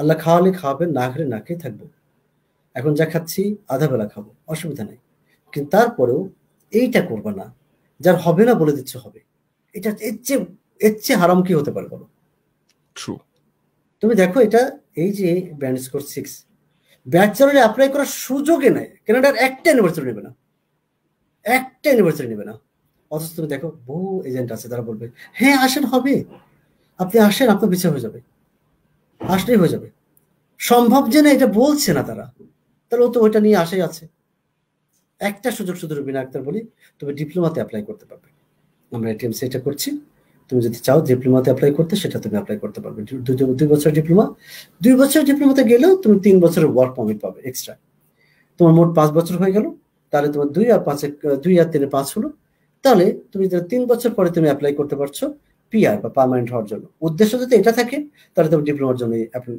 S2: আল্লাহ খাওয়ালে খাওয়াবে না খেলে না খেয়ে থাকবো এখন যা খাচ্ছি আধা বেলা খাবো অসুবিধা নেই কিন্তু তারপরেও এইটা করবে না যার হবে না বলে দিচ্ছে হবে এটা এর চেয়ে এর চেয়ে হারাম কি হতে পারে বলো ট্রু তুমি দেখো এটা এই যে ব্যান্ড স্কোর সিক্স ব্যাচেলরে অ্যাপ্লাই করার সুযোগে নেয় কেনাডার একটা ইউনিভার্সিটি নেবে না একটা ইউনিভার্সিটি নেবে না অথচ তুমি দেখো বহু এজেন্ট আছে তারা বলবে হ্যাঁ আসেন হবে আপনি আসেন আপনার পিছিয়ে হয়ে যাবে আসলেই হয়ে যাবে সম্ভব যে না এটা বলছে না তারা তাহলে ও তো ওইটা নিয়ে আসাই আছে একটা সুযোগ শুধু রুবিনা আক্তার বলি তুমি ডিপ্লোমাতে অ্যাপ্লাই করতে পারবে আমরা এটিএম এটা করছি তুমি যদি চাও ডিপ্লোমাতে অ্যাপ্লাই করতে সেটা তুমি অ্যাপ্লাই করতে পারবে দুই বছরের ডিপ্লোমা দুই বছরের ডিপ্লোমাতে গেলেও তুমি তিন বছরের ওয়ার্ক পারমিট পাবে এক্সট্রা তোমার মোট পাঁচ বছর হয়ে গেল তাহলে তোমার দুই আর পাঁচে দুই আর তিনে পাঁচ হলো তাহলে তুমি তিন বছর পরে তুমি অ্যাপ্লাই করতে পারছো পিআর বা পার্মানেন্ট হওয়ার জন্য উদ্দেশ্য যদি এটা থাকে তাহলে তুমি ডিপ্লোমার জন্য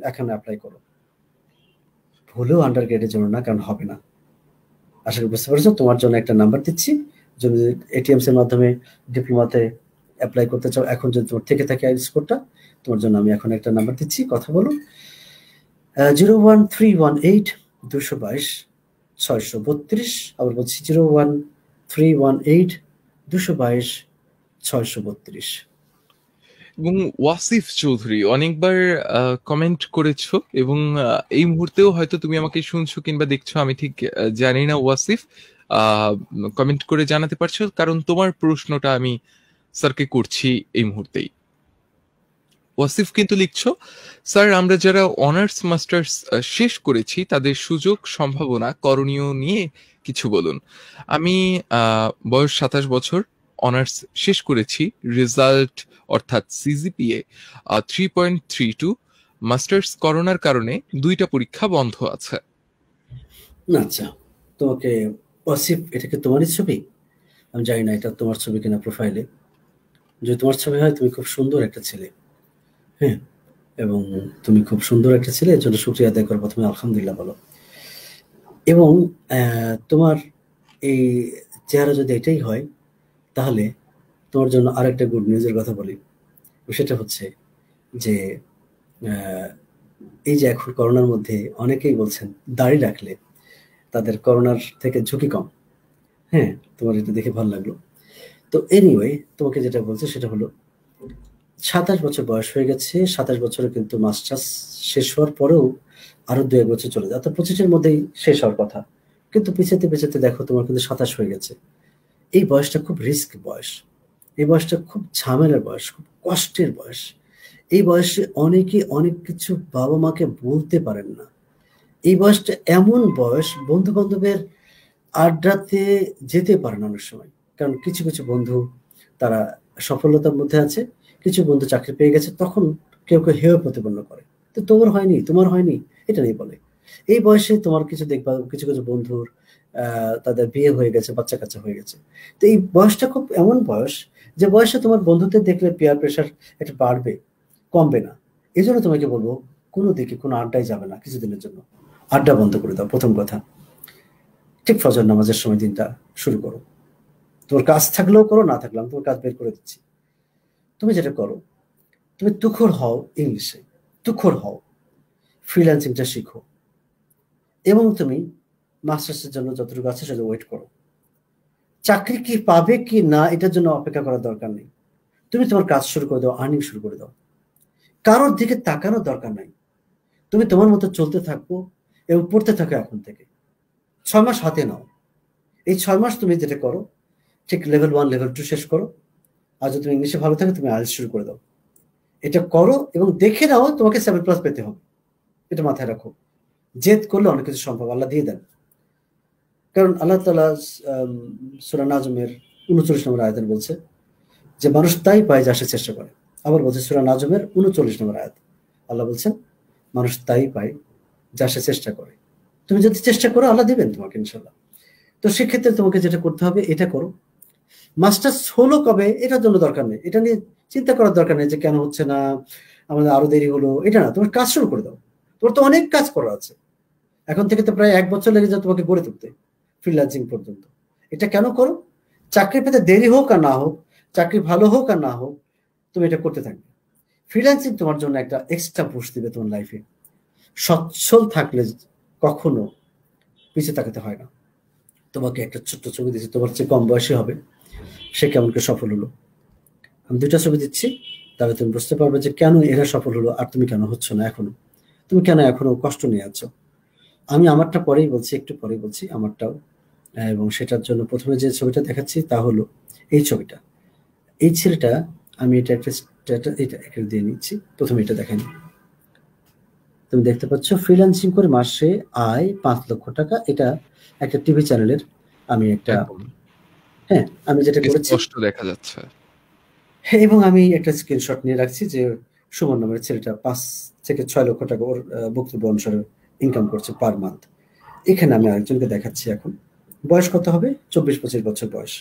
S2: এখানে অ্যাপ্লাই করো ভুলেও আন্ডার গ্রেডের জন্য না কারণ হবে না আশা করি বুঝতে পারছো তোমার জন্য একটা নাম্বার দিচ্ছি যদি এটিএমস এর মাধ্যমে ডিপ্লোমাতে অ্যাপ্লাই করতে চাও এখন যদি তোমার থেকে থাকে স্কোরটা তোমার জন্য আমি এখন একটা নাম্বার দিচ্ছি কথা বলো zero one three one eight দুশো বাইশ ছয়শো বত্রিশ আবার বলছি zero one three one eight দুশো বাইশ ছয়শো বত্রিশ
S1: এবং ওয়াসিফ চৌধুরী অনেকবার কমেন্ট করেছো এবং এই মুহূর্তেও হয়তো তুমি আমাকে শুনছো কিংবা দেখছো আমি ঠিক জানি না ওয়াসিফ কমেন্ট করে জানাতে পারছো কারণ তোমার প্রশ্নটা আমি স্যারকে করছি এই মুহূর্তেই ওয়াসিফ কিন্তু লিখছো স্যার আমরা যারা অনার্স মাস্টার্স শেষ করেছি তাদের সুযোগ সম্ভাবনা করণীয় নিয়ে কিছু বলুন আমি বয়স সাতাশ বছর অনার্স শেষ করেছি রেজাল্ট অর্থাৎ CGPA three point three two masters করোনার কারণে দুইটা পরীক্ষা বন্ধ আছে
S2: আচ্ছা তোমাকে অসিফ এটা কি তোমারই ছবি আমি জানি না এটা তোমার ছবি কিনা প্রোফাইলে যদি তোমার ছবি হয় তুমি খুব সুন্দর একটা ছেলে হ্যাঁ এবং তুমি খুব সুন্দর একটা ছেলে এর জন্য শুক্রিয়া আদায় করো প্রথমে আলহামদুলিল্লাহ বলো এবং তোমার এই চেহারা যদি এটাই হয় তাহলে তোমার জন্য আরেকটা গুড নিউজের কথা বলি সেটা হচ্ছে যে এই যে এখন করোনার মধ্যে অনেকেই বলছেন দাড়ি রাখলে তাদের করোনার থেকে ঝুঁকি কম হ্যাঁ তোমার এটা দেখে ভালো লাগলো তো এনিওয়ে তোমাকে যেটা বলছে সেটা হলো সাতাশ বছর বয়স হয়ে গেছে সাতাশ বছরে কিন্তু মাস্টার্স শেষ হওয়ার পরেও আরও দু এক বছর চলে যায় অর্থাৎ পঁচিশের মধ্যেই শেষ হওয়ার কথা কিন্তু পিছাতে পিছাতে দেখো তোমার কিন্তু সাতাশ হয়ে গেছে এই বয়সটা খুব রিস্ক বয়স এই বয়সটা খুব ঝামেলার বয়স খুব কষ্টের বয়স এই বয়সে অনেকে অনেক কিছু বাবা মাকে বলতে পারেন না এই বয়সটা এমন বয়স বন্ধু বান্ধবের আড্ডাতে যেতে পারে না অনেক সময় কারণ কিছু কিছু বন্ধু তারা সফলতার মধ্যে আছে কিছু বন্ধু চাকরি পেয়ে গেছে তখন কেউ কেউ হেয় প্রতিপন্ন করে তো তোমার হয়নি তোমার হয়নি এটা নিয়ে বলে এই বয়সে তোমার কিছু দেখবা কিছু কিছু বন্ধুর তাদের বিয়ে হয়ে গেছে বাচ্চা কাচ্চা হয়ে গেছে তো এই বয়সটা খুব এমন বয়স যে বয়সে তোমার বন্ধুদের দেখলে পিয়ার প্রেশার এটা বাড়বে কমবে না এই জন্য তোমাকে বলবো কোনো দিকে কোনো আড্ডায় যাবে না কিছুদিনের জন্য আড্ডা বন্ধ করে দাও প্রথম কথা ঠিক ফজর নামাজের সময় দিনটা শুরু করো তোমার কাজ থাকলেও করো না থাকলাম তোর কাজ বের করে দিচ্ছি তুমি যেটা করো তুমি তুখর হও ইংলিশে তুখর হও ফ্রিল্যান্সিংটা শিখো এবং তুমি মাস্টার্সের জন্য যতটুকু আছে সেটা ওয়েট করো চাকরি কি পাবে কি না এটার জন্য অপেক্ষা করার দরকার নেই তুমি তোমার কাজ শুরু করে দাও আর্নিং শুরু করে দাও কারোর দিকে তাকানোর দরকার নাই তুমি তোমার মতো চলতে থাকবো এবং পড়তে থাকো এখন থেকে ছয় মাস হাতে নাও এই ছয় মাস তুমি যেটা করো ঠিক লেভেল ওয়ান লেভেল টু শেষ করো আর যদি তুমি ইংলিশে ভালো থাকে তুমি আইএলস শুরু করে দাও এটা করো এবং দেখে নাও তোমাকে সেভেন প্লাস পেতে হবে এটা মাথায় রাখো জেদ করলে অনেক কিছু সম্ভব আল্লাহ দিয়ে দেন কারণ আল্লাহ তালা সুরান আজমের উনচল্লিশ নম্বর আয়াতের বলছে যে মানুষ তাই পায় যা সে চেষ্টা করে আবার বলছে সুরান আজমের উনচল্লিশ নম্বর আয়াত আল্লাহ বলছেন মানুষ তাই পায় যা সে চেষ্টা করে তুমি যদি চেষ্টা করো আল্লাহ দিবেন তোমাকে ইনশাল্লাহ তো সেক্ষেত্রে তোমাকে যেটা করতে হবে এটা করো মাস্টার্স হলো কবে এটার জন্য দরকার নেই এটা নিয়ে চিন্তা করার দরকার নেই যে কেন হচ্ছে না আমাদের আরো দেরি হলো এটা না তোমার কাজ শুরু করে দাও তোমার তো অনেক কাজ করা আছে এখন থেকে তো প্রায় এক বছর লেগে যায় তোমাকে গড়ে তুলতে ফ্রিলান্সিং পর্যন্ত এটা কেন করো চাকরি পেতে দেরি হোক আর না হোক চাকরি ভালো হোক আর না হোক তুমি এটা করতে থাকবে ফ্রিল্যান্সিং তোমার জন্য একটা এক্সট্রা পুষ দিবে তোমার লাইফে সচ্ছল থাকলে কখনো পিছিয়ে তাকাতে হয় না তোমাকে একটা ছোট্ট ছবি দিচ্ছি তোমার চেয়ে কম বয়সী হবে সে কেমন কে সফল হলো আমি দুটা ছবি দিচ্ছি তাহলে তুমি বুঝতে পারবে যে কেন এরা সফল হলো আর তুমি কেন হচ্ছ না এখনো তুমি কেন এখনো কষ্ট নিয়ে আছো আমি আমারটা পরেই বলছি একটু পরে বলছি আমারটাও এবং সেটার জন্য প্রথমে যে ছবিটা দেখাচ্ছি তা হলো এই ছবিটা এই ছেলেটা আমি এটা একটা এটা একটা দিয়ে নিচ্ছি প্রথমে এটা দেখেন তুমি দেখতে পাচ্ছ ফ্রিল্যান্সিং করে মাসে আয় পাঁচ লক্ষ টাকা এটা একটা টিভি চ্যানেলের আমি একটা হ্যাঁ আমি যেটা করেছি দেখা যাচ্ছে হ্যাঁ এবং আমি একটা স্ক্রিনশট নিয়ে রাখছি যে সুমন নামের ছেলেটা পাঁচ থেকে ছয় লক্ষ টাকা ওর বক্তব্য অনুসারে ইনকাম করছে পার মান্থ এখানে আমি আরেকজনকে দেখাচ্ছি এখন বয়স কত হবে চব্বিশ পঁচিশ বছর বয়স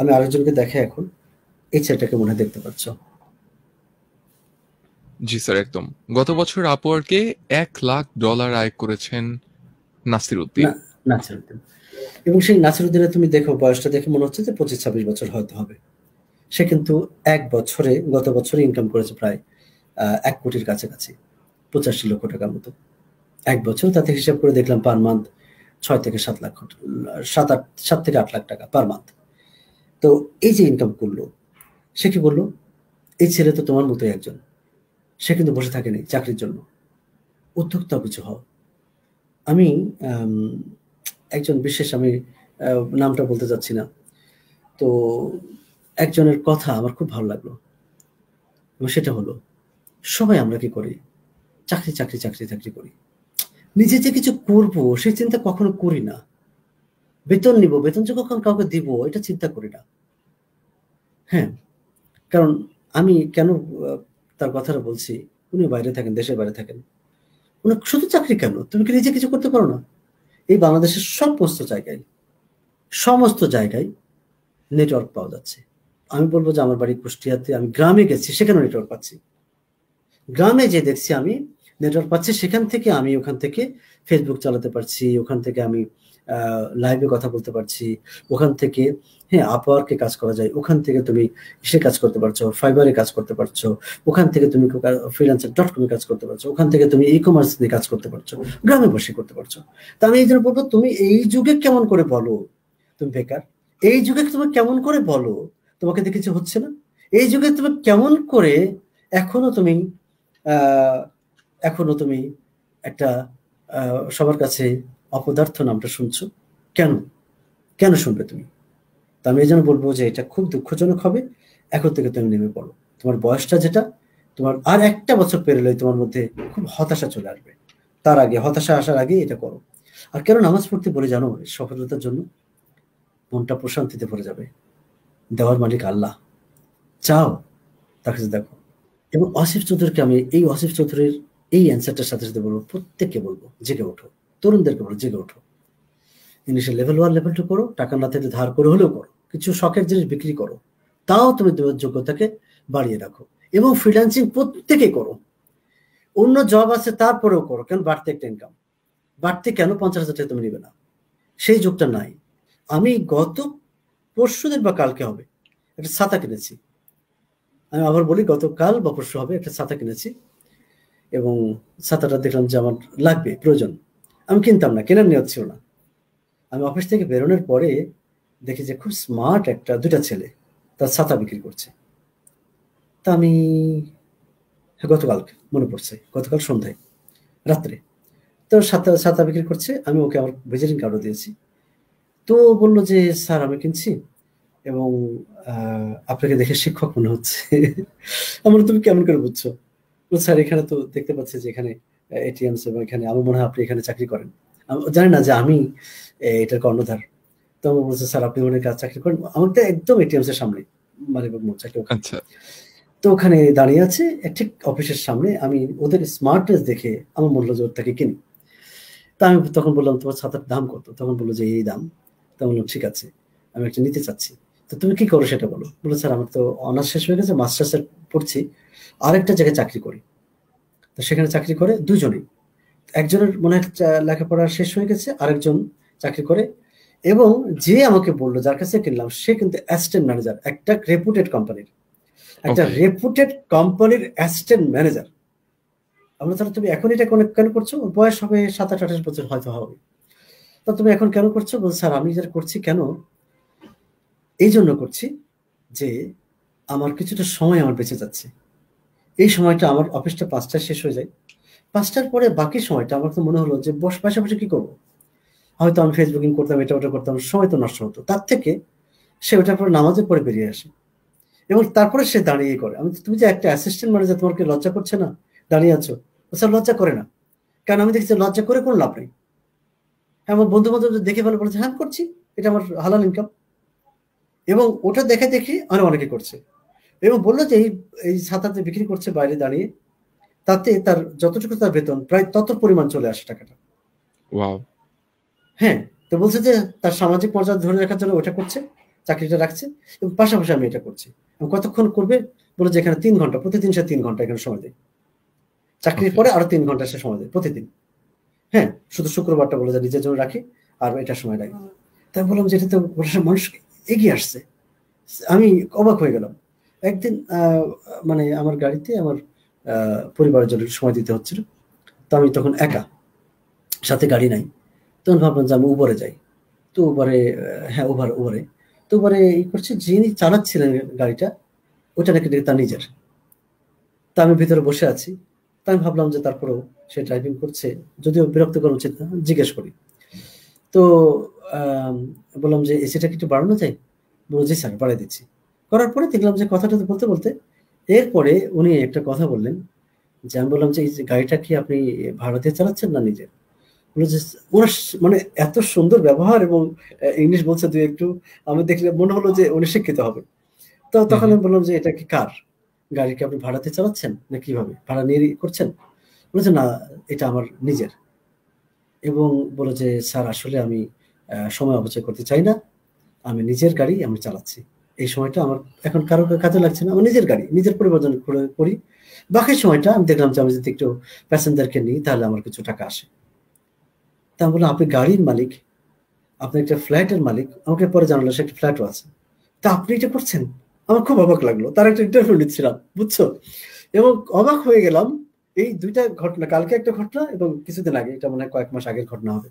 S2: আমি আরেকজনকে দেখে এখন এই ছেলেটাকে মনে দেখতে পাচ্ছ
S1: জি স্যার একদম গত বছর আপওয়ার্কে এক লাখ ডলার আয় করেছেন নাসির উদ্দিন
S2: নাসির উদ্দিন এবং সেই নাসির উদ্দিনে তুমি দেখো বয়সটা দেখে মনে হচ্ছে যে পঁচিশ ছাব্বিশ বছর হয়তো হবে সে কিন্তু এক বছরে গত বছরে ইনকাম করেছে প্রায় এক কোটির কাছাকাছি পঁচাশি লক্ষ টাকার মতো এক বছর তাতে হিসাব করে দেখলাম পার মান্থ ছয় থেকে সাত লাখ সাত আট সাত থেকে আট লাখ টাকা পার মান্থ তো এই যে ইনকাম করলো সে কি বললো এই ছেলে তো তোমার মতোই একজন সে কিন্তু বসে থাকেনি চাকরির জন্য উদ্যোক্তা কিছু হও আমি একজন বিশেষ আমি নামটা বলতে চাচ্ছি না তো একজনের কথা আমার খুব ভালো লাগলো এবং সেটা হলো সবাই আমরা কি করি চাকরি চাকরি চাকরি চাকরি করি নিজে যে কিছু করব সে চিন্তা কখনো করি না বেতন নিব বেতন যে কখন কাউকে দিব এটা চিন্তা করি না হ্যাঁ কারণ আমি কেন তার কথাটা বলছি উনি বাইরে থাকেন দেশের বাইরে থাকেন উনি শুধু চাকরি কেন তুমি কি নিজে কিছু করতে পারো না এই বাংলাদেশের সমস্ত জায়গায় সমস্ত জায়গায় নেটওয়ার্ক পাওয়া যাচ্ছে আমি বলবো যে আমার বাড়ি কুষ্টিয়াতে আমি গ্রামে গেছি সেখানে নেটওয়ার্ক পাচ্ছি গ্রামে যে দেখছি আমি নেটওয়ার্ক পাচ্ছি সেখান থেকে আমি ওখান থেকে ফেসবুক চালাতে পারছি ওখান থেকে আমি লাইভে কথা বলতে পারছি ওখান থেকে হ্যাঁ আপওয়ার্কে কাজ করা যায় ওখান থেকে তুমি ইসে কাজ করতে পারছো ফাইবারে কাজ করতে পারছো ওখান থেকে তুমি ফ্রিলান্সার ডট কমে কাজ করতে পারছো ওখান থেকে তুমি ই কমার্স নিয়ে কাজ করতে পারছো গ্রামে বসে করতে পারছো তা আমি এই জন্য বলবো তুমি এই যুগে কেমন করে বলো তুমি বেকার এই যুগে তুমি কেমন করে বলো তোমাকে দেখেছি কিছু হচ্ছে না এই যুগে তুমি কেমন করে এখনো তুমি এখনো তুমি একটা সবার কাছে অপদার্থ নামটা শুনছো কেন কেন শুনবে তুমি তো আমি এই জন্য বলবো যে এটা খুব দুঃখজনক হবে এখন থেকে তুমি নেমে পড়ো তোমার বয়সটা যেটা তোমার আর একটা বছর পেরেলে তোমার মধ্যে খুব হতাশা চলে আসবে তার আগে হতাশা আসার আগে এটা করো আর কেন নামাজ পড়তে বলে জানো সফলতার জন্য মনটা প্রশান্তিতে ভরে যাবে দেওয়ার মালিক আল্লাহ চাও তার কাছে দেখো এবং অসিফ চৌধুরীকে আমি এই অসিফ চৌধুরীর এই অ্যান্সারটার সাথে সাথে বলবো প্রত্যেককে বলবো জেগে ওঠো তরুণদেরকে বলবো জেগে ওঠো জিনিসের লেভেল ওয়ান লেভেল টু করো টাকা না থেকে ধার করে হলেও করো কিছু শখের জিনিস বিক্রি করো তাও তুমি তোমার যোগ্যতাকে বাড়িয়ে রাখো এবং ফ্রিল্যান্সিং প্রত্যেকে করো অন্য জব আছে তারপরেও করো কেন বাড়তে একটা ইনকাম বাড়তে কেন পঞ্চাশ হাজার টাকা তুমি নেবে না সেই যুগটা নাই আমি গত দিন বা কালকে হবে একটা ছাতা কিনেছি আমি আবার বলি গতকাল বা পরশু হবে একটা ছাতা কিনেছি এবং ছাতাটা দেখলাম যে আমার লাগবে প্রয়োজন আমি কিনতাম না কেনার নেওয়া ছিল না আমি অফিস থেকে বেরোনোর পরে দেখি যে খুব স্মার্ট একটা দুটা ছেলে তার ছাতা বিক্রি করছে তা আমি গতকাল মনে পড়ছে গতকাল সন্ধ্যায় রাত্রে তো সাঁতার ছাতা বিক্রি করছে আমি ওকে আমার ভিজিটিং কার্ডও দিয়েছি তো বলল যে স্যার আমি কিনছি এবং আপনাকে দেখে শিক্ষক মনে হচ্ছে আমার তুমি কেমন করে বুঝছো স্যার এখানে তো দেখতে পাচ্ছি যে এখানে এটিএম এবং এখানে আমার মনে হয় আপনি এখানে চাকরি করেন জানি না যে আমি এটার কর্ণধার তো বলছে স্যার আপনি মনে কাজ চাকরি করেন আমাদের একদম এটিএম এর সামনে মানে চাকরি আচ্ছা। তো ওখানে দাঁড়িয়ে আছে ঠিক অফিসের সামনে আমি ওদের স্মার্টনেস দেখে আমার মনে জোর থেকে কিনি তা আমি তখন বললাম তোমার ছাতার দাম কত তখন বললো যে এই দাম তা বললাম ঠিক আছে আমি একটা নিতে চাচ্ছি তো তুমি কি করো সেটা বলো বলো স্যার আমার তো অনার্স শেষ হয়ে গেছে মাস্টার্সে পড়ছি আরেকটা জায়গায় চাকরি করি তো সেখানে চাকরি করে দুজনেই একজনের মনে হয় লেখাপড়া শেষ হয়ে গেছে আরেকজন চাকরি করে এবং যে আমাকে বললো যার কাছে কিনলাম সে কিন্তু অ্যাসিস্ট্যান্ট ম্যানেজার একটা রেপুটেড কোম্পানির একটা রেপুটেড কোম্পানির অ্যাসিস্ট্যান্ট ম্যানেজার আমরা তাহলে তুমি এখন এটা কেন করছো বয়স হবে সাত আট আঠাশ বছর হয়তো হবে তা তুমি এখন কেন করছো বল স্যার আমি যেটা করছি কেন এই জন্য করছি যে আমার কিছুটা সময় আমার বেঁচে যাচ্ছে এই সময়টা আমার অফিসটা পাঁচটা শেষ হয়ে যায় পাঁচটার পরে বাকি সময়টা আমার তো মনে হলো যে বস পাশাপাশি কি করবো হয়তো আমি ফেসবুকিং করতাম এটা ওটা করতাম সময় তো নষ্ট হতো তার থেকে সে ওটার পর নামাজের পরে বেরিয়ে আসে এবং তারপরে সে দাঁড়িয়ে করে আমি তুমি যে একটা অ্যাসিস্ট্যান্ট ম্যানেজার তোমাকে লজ্জা করছে না দাঁড়িয়ে আছো স্যার লজ্জা করে না কারণ আমি দেখছি লজ্জা করে কোনো লাভ নেই হ্যাঁ, আমার বন্ধু বান্ধব দেখে ভালো বলেছে হ্যাঁ করছি এটা আমার হালাল ইনকাম এবং ওটা দেখে দেখি আরো অনেকে করছে এবং বললো যে এই ছাতা যে বিক্রি করছে বাইরে দাঁড়িয়ে তাতে তার যতটুকু তার বেতন প্রায় তত পরিমাণ চলে আসে টাকাটা হ্যাঁ তো বলছে যে তার সামাজিক মর্যাদা ধরে রাখার জন্য ওটা করছে চাকরিটা রাখছে এবং পাশাপাশি আমি এটা করছি কতক্ষণ করবে বলে যে এখানে তিন ঘন্টা প্রতিদিন সে তিন ঘন্টা এখানে সময় দেয় চাকরির পরে আরো তিন ঘন্টা সে সময় দেয় প্রতিদিন হ্যাঁ শুধু শুক্রবারটা বলে যে নিজের জন্য রাখি আর এটা সময় লাগে তাই বললাম যে এটা তো মানুষ এগিয়ে আসছে আমি অবাক হয়ে গেলাম একদিন মানে আমার গাড়িতে আমার পরিবারের জন্য সময় দিতে হচ্ছিল তো আমি তখন একা সাথে গাড়ি নাই তখন ভাবলাম যে আমি উবরে যাই তো উবরে হ্যাঁ উবার উবরে তো উবরে ই করছে যিনি চালাচ্ছিলেন গাড়িটা ওটা নাকি তার নিজের তা আমি ভিতরে বসে আছি তা আমি ভাবলাম যে তারপরেও সে ড্রাইভিং করছে যদিও বিরক্ত করা উচিত না জিজ্ঞেস করি তো বললাম যে এসিটা কি একটু বাড়ানো যায় বলো স্যার বাড়াই দিচ্ছি করার পরে দেখলাম যে কথাটা তো বলতে বলতে এরপরে উনি একটা কথা বললেন যে আমি বললাম যে এই যে গাড়িটা কি আপনি ভাড়া দিয়ে চালাচ্ছেন না নিজের ওরা মানে এত সুন্দর ব্যবহার এবং ইংলিশ বলছে দু একটু আমি দেখলে মনে হলো যে উনি শিক্ষিত হবে তো তখন আমি বললাম যে এটা কি কার গাড়ি কি আপনি ভাড়াতে চালাচ্ছেন না কিভাবে ভাড়া নিয়ে করছেন বলেছে না এটা আমার নিজের এবং বলে যে স্যার আসলে আমি সময় অপচয় করতে চাই না আমি নিজের গাড়ি আমি চালাচ্ছি এই সময়টা আমার এখন কারো কাজে লাগছে না আমার নিজের গাড়ি নিজের পরিবর্তন করি বাকি সময়টা আমি দেখলাম যে আমি যদি একটু প্যাসেঞ্জারকে নিই তাহলে আমার কিছু টাকা আসে তা আমি বললাম আপনি গাড়ির মালিক আপনি একটা ফ্ল্যাটের মালিক আমাকে পরে জানালো সে একটা ফ্ল্যাটও আছে তা আপনি এটা করছেন আমার খুব অবাক লাগলো তার একটা ইন্টারভিউ নিচ্ছিলাম বুঝছো এবং অবাক হয়ে গেলাম এই দুইটা ঘটনা কালকে একটা ঘটনা এবং কিছুদিন আগে এটা মনে হয় কয়েক মাস আগের ঘটনা হবে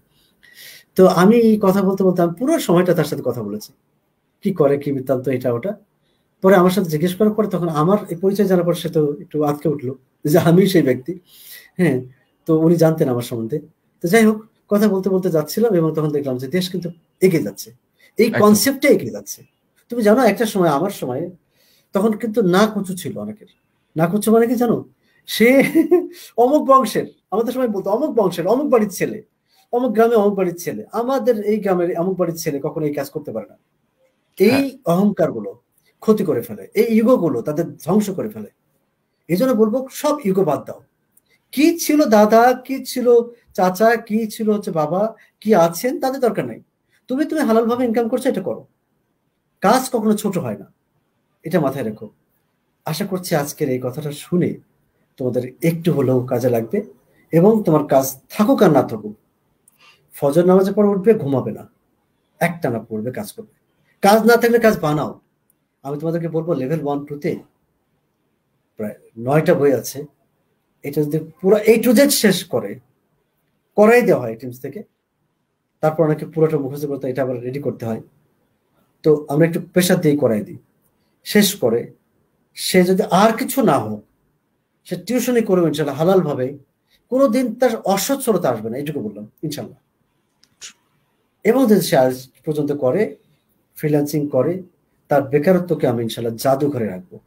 S2: তো আমি কথা বলতে বলতে আমি পুরো সময়টা তার সাথে কথা বলেছি কি করে কি বৃত্তান্ত এটা ওটা পরে আমার সাথে জিজ্ঞেস করার পরে তখন আমার এই পরিচয় জানার পর সে তো একটু আটকে উঠলো যে আমি সেই ব্যক্তি হ্যাঁ তো উনি জানতেন আমার সম্বন্ধে তো যাই হোক কথা বলতে বলতে যাচ্ছিলাম এবং তখন দেখলাম যে দেশ কিন্তু এগিয়ে যাচ্ছে এই কনসেপ্টটা এগিয়ে যাচ্ছে তুমি জানো একটা সময় আমার সময়ে তখন কিন্তু না কুচু ছিল অনেকের না কুচু মানে কি জানো সে অমুক বংশের আমাদের সময় বলতো অমুক বংশের অমুক বাড়ির ছেলে অমুক গ্রামে অমুক বাড়ির ছেলে আমাদের এই গ্রামের অমুক বাড়ির ছেলে কখনো এই কাজ করতে পারে না এই হ্যাঁ। অহংকার গুলো ক্ষতি করে ফেলে এই ইগো গুলো তাদের ধ্বংস করে ফেলে এই জন্য বলবো সব ইগো বাদ দাও কি ছিল দাদা কি ছিল চাচা কি ছিল হচ্ছে বাবা কি আছেন তাদের দরকার নাই তুমি তুমি হালাল ভাবে ইনকাম করছো এটা করো কাজ কখনো ছোট হয় না এটা মাথায় রেখো আশা করছি আজকের এই কথাটা শুনে তোমাদের একটু হলেও কাজে লাগবে এবং তোমার কাজ থাকুক আর না থাকুক ফজর নামাজের পর উঠবে ঘুমাবে না একটানা পড়বে কাজ করবে কাজ না থাকলে কাজ বানাও আমি তোমাদেরকে বলবো লেভেল ওয়ান টুতে প্রায় নয়টা বই আছে এটা যদি পুরো এই টু জেড শেষ করে করাই দেওয়া হয় টিমস থেকে তারপর অনেকে পুরোটা মুখস্থ করতে এটা আবার রেডি করতে হয় তো আমরা একটু প্রেশার দিয়ে করাই দিই শেষ করে সে যদি আর কিছু না হোক সে টিউশনই করবে ইনশাল্লাহ হালালভাবে কোনো দিন তার অসচ্ছলতা আসবে না এটুকু বললাম ইনশাল্লাহ এবং যদি সে আজ পর্যন্ত করে ফ্রিল্যান্সিং করে তার বেকারত্বকে আমি ইনশাল্লাহ জাদুঘরে রাখবো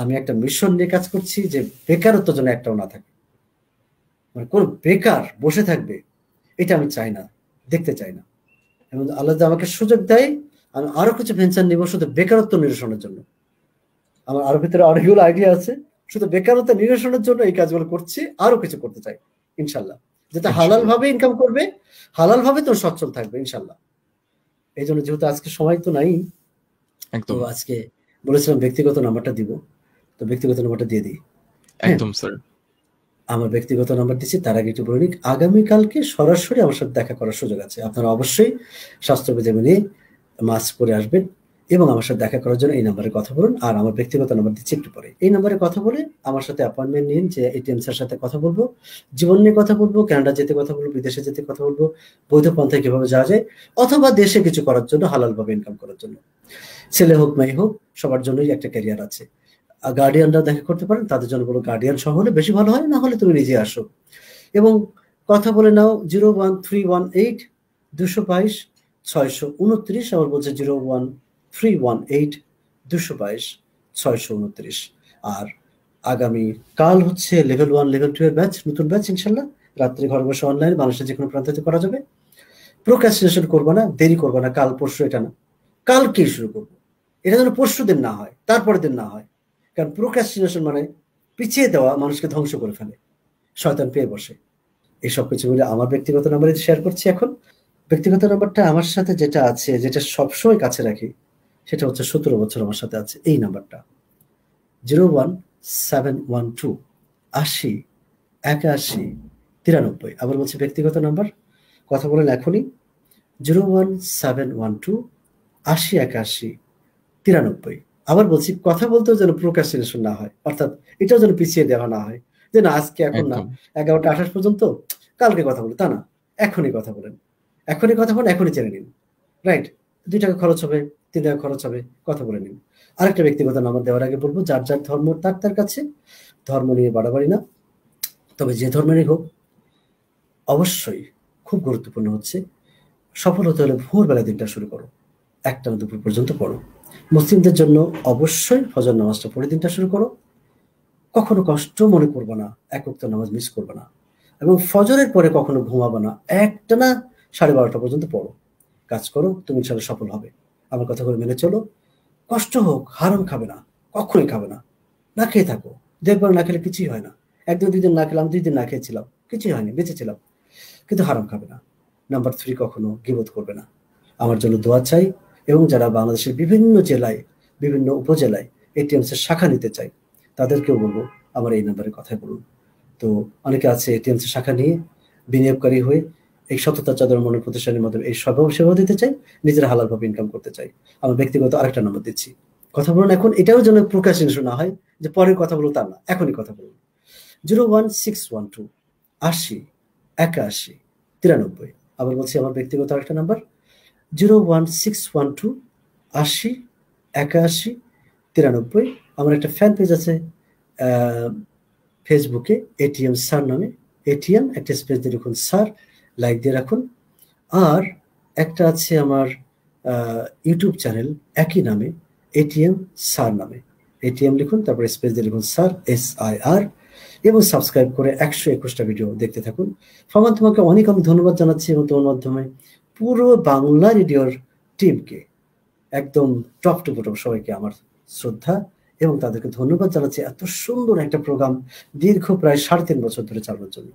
S2: আমি একটা মিশন নিয়ে কাজ করছি যে বেকারত্ব যেন একটাও না থাকে মানে কোন বেকার বসে থাকবে এটা আমি চাই না দেখতে চাই না এবং আল্লাহ আমাকে সুযোগ দেয় আমি আরো কিছু ভেঞ্চার নিব শুধু বেকারত্ব নিরসনের জন্য আমার আরো ভিতরে অনেকগুলো আইডিয়া আছে শুধু বেকারত্ব নিরসনের জন্য এই কাজগুলো করছি আরো কিছু করতে চাই ইনশাল্লাহ যেটা হালাল ভাবে ইনকাম করবে হালাল ভাবে তোর সচ্ছল থাকবে ইনশাল্লাহ এই জন্য যেহেতু আজকে সময় তো নাই তো আজকে বলেছিলাম ব্যক্তিগত নাম্বারটা দিব তো ব্যক্তিগত নাম্বারটা দিয়ে দিই হ্যাঁ? একদম স্যার আমার ব্যক্তিগত নাম্বার দিচ্ছি তার আগে একটু বলে নিক আগামীকালকে সরাসরি আমার সাথে দেখা করার সুযোগ আছে আপনারা অবশ্যই স্বাস্থ্য বেজামিনে মাস্ক পরে আসবেন এবং আমার সাথে দেখা করার জন্য এই নাম্বারে কথা বলুন আর আমার ব্যক্তিগত নাম্বার দিচ্ছি একটু পরে এই নাম্বারে কথা বলে আমার সাথে অ্যাপয়েন্টমেন্ট নিন যে এটিএম স্যার সাথে কথা বলবো জীবন নিয়ে কথা বলবো কানাডা যেতে কথা বলবো বিদেশে যেতে কথা বলবো বৈধ পন্থায় কিভাবে যাওয়া যায় অথবা দেশে কিছু করার জন্য হালালভাবে ইনকাম করার জন্য ছেলে হোক মেয়ে হোক সবার জন্যই একটা ক্যারিয়ার আছে গার্ডিয়ানরা দেখা করতে পারেন তাদের জন্য বলো গার্ডিয়ান সহ হলে বেশি ভালো হয় না হলে তুমি নিজে আসো এবং কথা বলে নাও zero one three one eight দুশো বাইশ ছয়শো উনত্রিশ আবার বলছে zero one three one eight দুশো বাইশ ছয়শো উনত্রিশ আর আগামী কাল হচ্ছে লেভেল ওয়ান লেভেল টু এর ব্যাচ নতুন ব্যাচ ইনশাল্লাহ রাত্রে ঘর বসে অনলাইন মানুষের যে কোনো প্রান্ত করা যাবে প্রোক্যাসিনেশন করবো না দেরি করবো না কাল পরশু এটা না কালকে শুরু করবো এটা যেন পরশু দিন না হয় তারপরের দিন না হয় কারণ প্রোক্যাসিনেশন মানে পিছিয়ে দেওয়া মানুষকে ধ্বংস করে ফেলে শয়তান পেয়ে বসে এইসব কিছু বলে আমার ব্যক্তিগত নাম্বারে শেয়ার করছি এখন ব্যক্তিগত নাম্বারটা আমার সাথে যেটা আছে যেটা সবসময় কাছে রাখি সেটা হচ্ছে সতেরো বছর আমার সাথে আছে এই নাম্বারটা zero one seven one two আশি একাশি তিরানব্বই আবার বলছি ব্যক্তিগত নাম্বার কথা বলেন এখনই zero one seven one two আশি একাশি তিরানব্বই আবার বলছি কথা বলতেও যেন প্রোকাস্টিনেশন না হয় অর্থাৎ এটাও যেন পিছিয়ে দেওয়া না হয় যে না আজকে এখন না এগারোটা আঠাশ পর্যন্ত কালকে কথা বলে তা না এখনই কথা বলেন এখনই কথা বলেন এখনই জেনে নিন রাইট দুই টাকা খরচ হবে ব্যক্তি দেওয়া খরচ হবে কথা বলে নিন আরেকটা ব্যক্তিগত নাম্বার দেওয়ার আগে বলবো যার যার ধর্ম তার তার কাছে ধর্ম নিয়ে বাড়াবাড়ি না তবে যে ধর্মেরই হোক অবশ্যই খুব গুরুত্বপূর্ণ হচ্ছে সফল হতে হলে ভোরবেলা দিনটা শুরু করো একটা দুপুর পর্যন্ত পড়ো মুসলিমদের জন্য অবশ্যই ফজর নামাজটা পড়ে দিনটা শুরু করো কখনো কষ্ট মনে করবো না একক্ত নামাজ মিস করবো না এবং ফজরের পরে কখনো ঘুমাবো না একটা না সাড়ে বারোটা পর্যন্ত পড়ো কাজ করো তুমি ইনশাল্লাহ সফল হবে আমার কথা করে মেনে চলো কষ্ট হোক হারাম খাবে না কখনোই খাবে না না খেয়ে থাকো দেখবার না খেলে কিছুই হয় না একদিন দুই দিন না খেলাম দুই দিন না খেয়েছিলাম কিছুই হয়নি বেঁচেছিলাম কিন্তু হারাম খাবে না নাম্বার থ্রি কখনো গিবোধ করবে না আমার জন্য দোয়া চাই এবং যারা বাংলাদেশের বিভিন্ন জেলায় বিভিন্ন উপজেলায় এটিএমস এর শাখা নিতে চাই তাদেরকেও বলবো আমার এই নাম্বারের কথাই বলুন তো অনেকে আছে এটিএমস এর শাখা নিয়ে বিনিয়োগকারী হয়ে এই সততা চাদর মনে প্রতিষ্ঠানের মাধ্যমে এই সব সেবা দিতে চাই নিজের হালালভাবে ইনকাম করতে চাই আমার ব্যক্তিগত আরেকটা নম্বর দিচ্ছি কথা বলুন এখন এটাও যেন প্রকাশিন শোনা হয় যে পরের কথা বলুন তা না এখনই কথা বলুন zero one six one two আশি একাশি তিরানব্বই আবার বলছি আমার ব্যক্তিগত আরেকটা number zero one six one two আশি একাশি তিরানব্বই আমার একটা ফ্যান পেজ আছে ফেসবুকে এটিএম স্যার নামে এটিএম একটা স্পেস দিয়ে লিখুন স্যার লাইক দিয়ে রাখুন আর একটা আছে আমার ইউটিউব চ্যানেল একই নামে এটিএম সার নামে এটিএম লিখুন তারপর স্পেস দিয়ে লিখুন সার এস আই আর এবং সাবস্ক্রাইব করে একশো একুশটা ভিডিও দেখতে থাকুন ফমান তোমাকে অনেক অনেক ধন্যবাদ জানাচ্ছি এবং তোমার মাধ্যমে পুরো বাংলা রেডিওর টিমকে একদম টপ টু বটম সবাইকে আমার শ্রদ্ধা এবং তাদেরকে ধন্যবাদ জানাচ্ছি এত সুন্দর একটা প্রোগ্রাম দীর্ঘ প্রায় সাড়ে তিন বছর ধরে চালানোর জন্য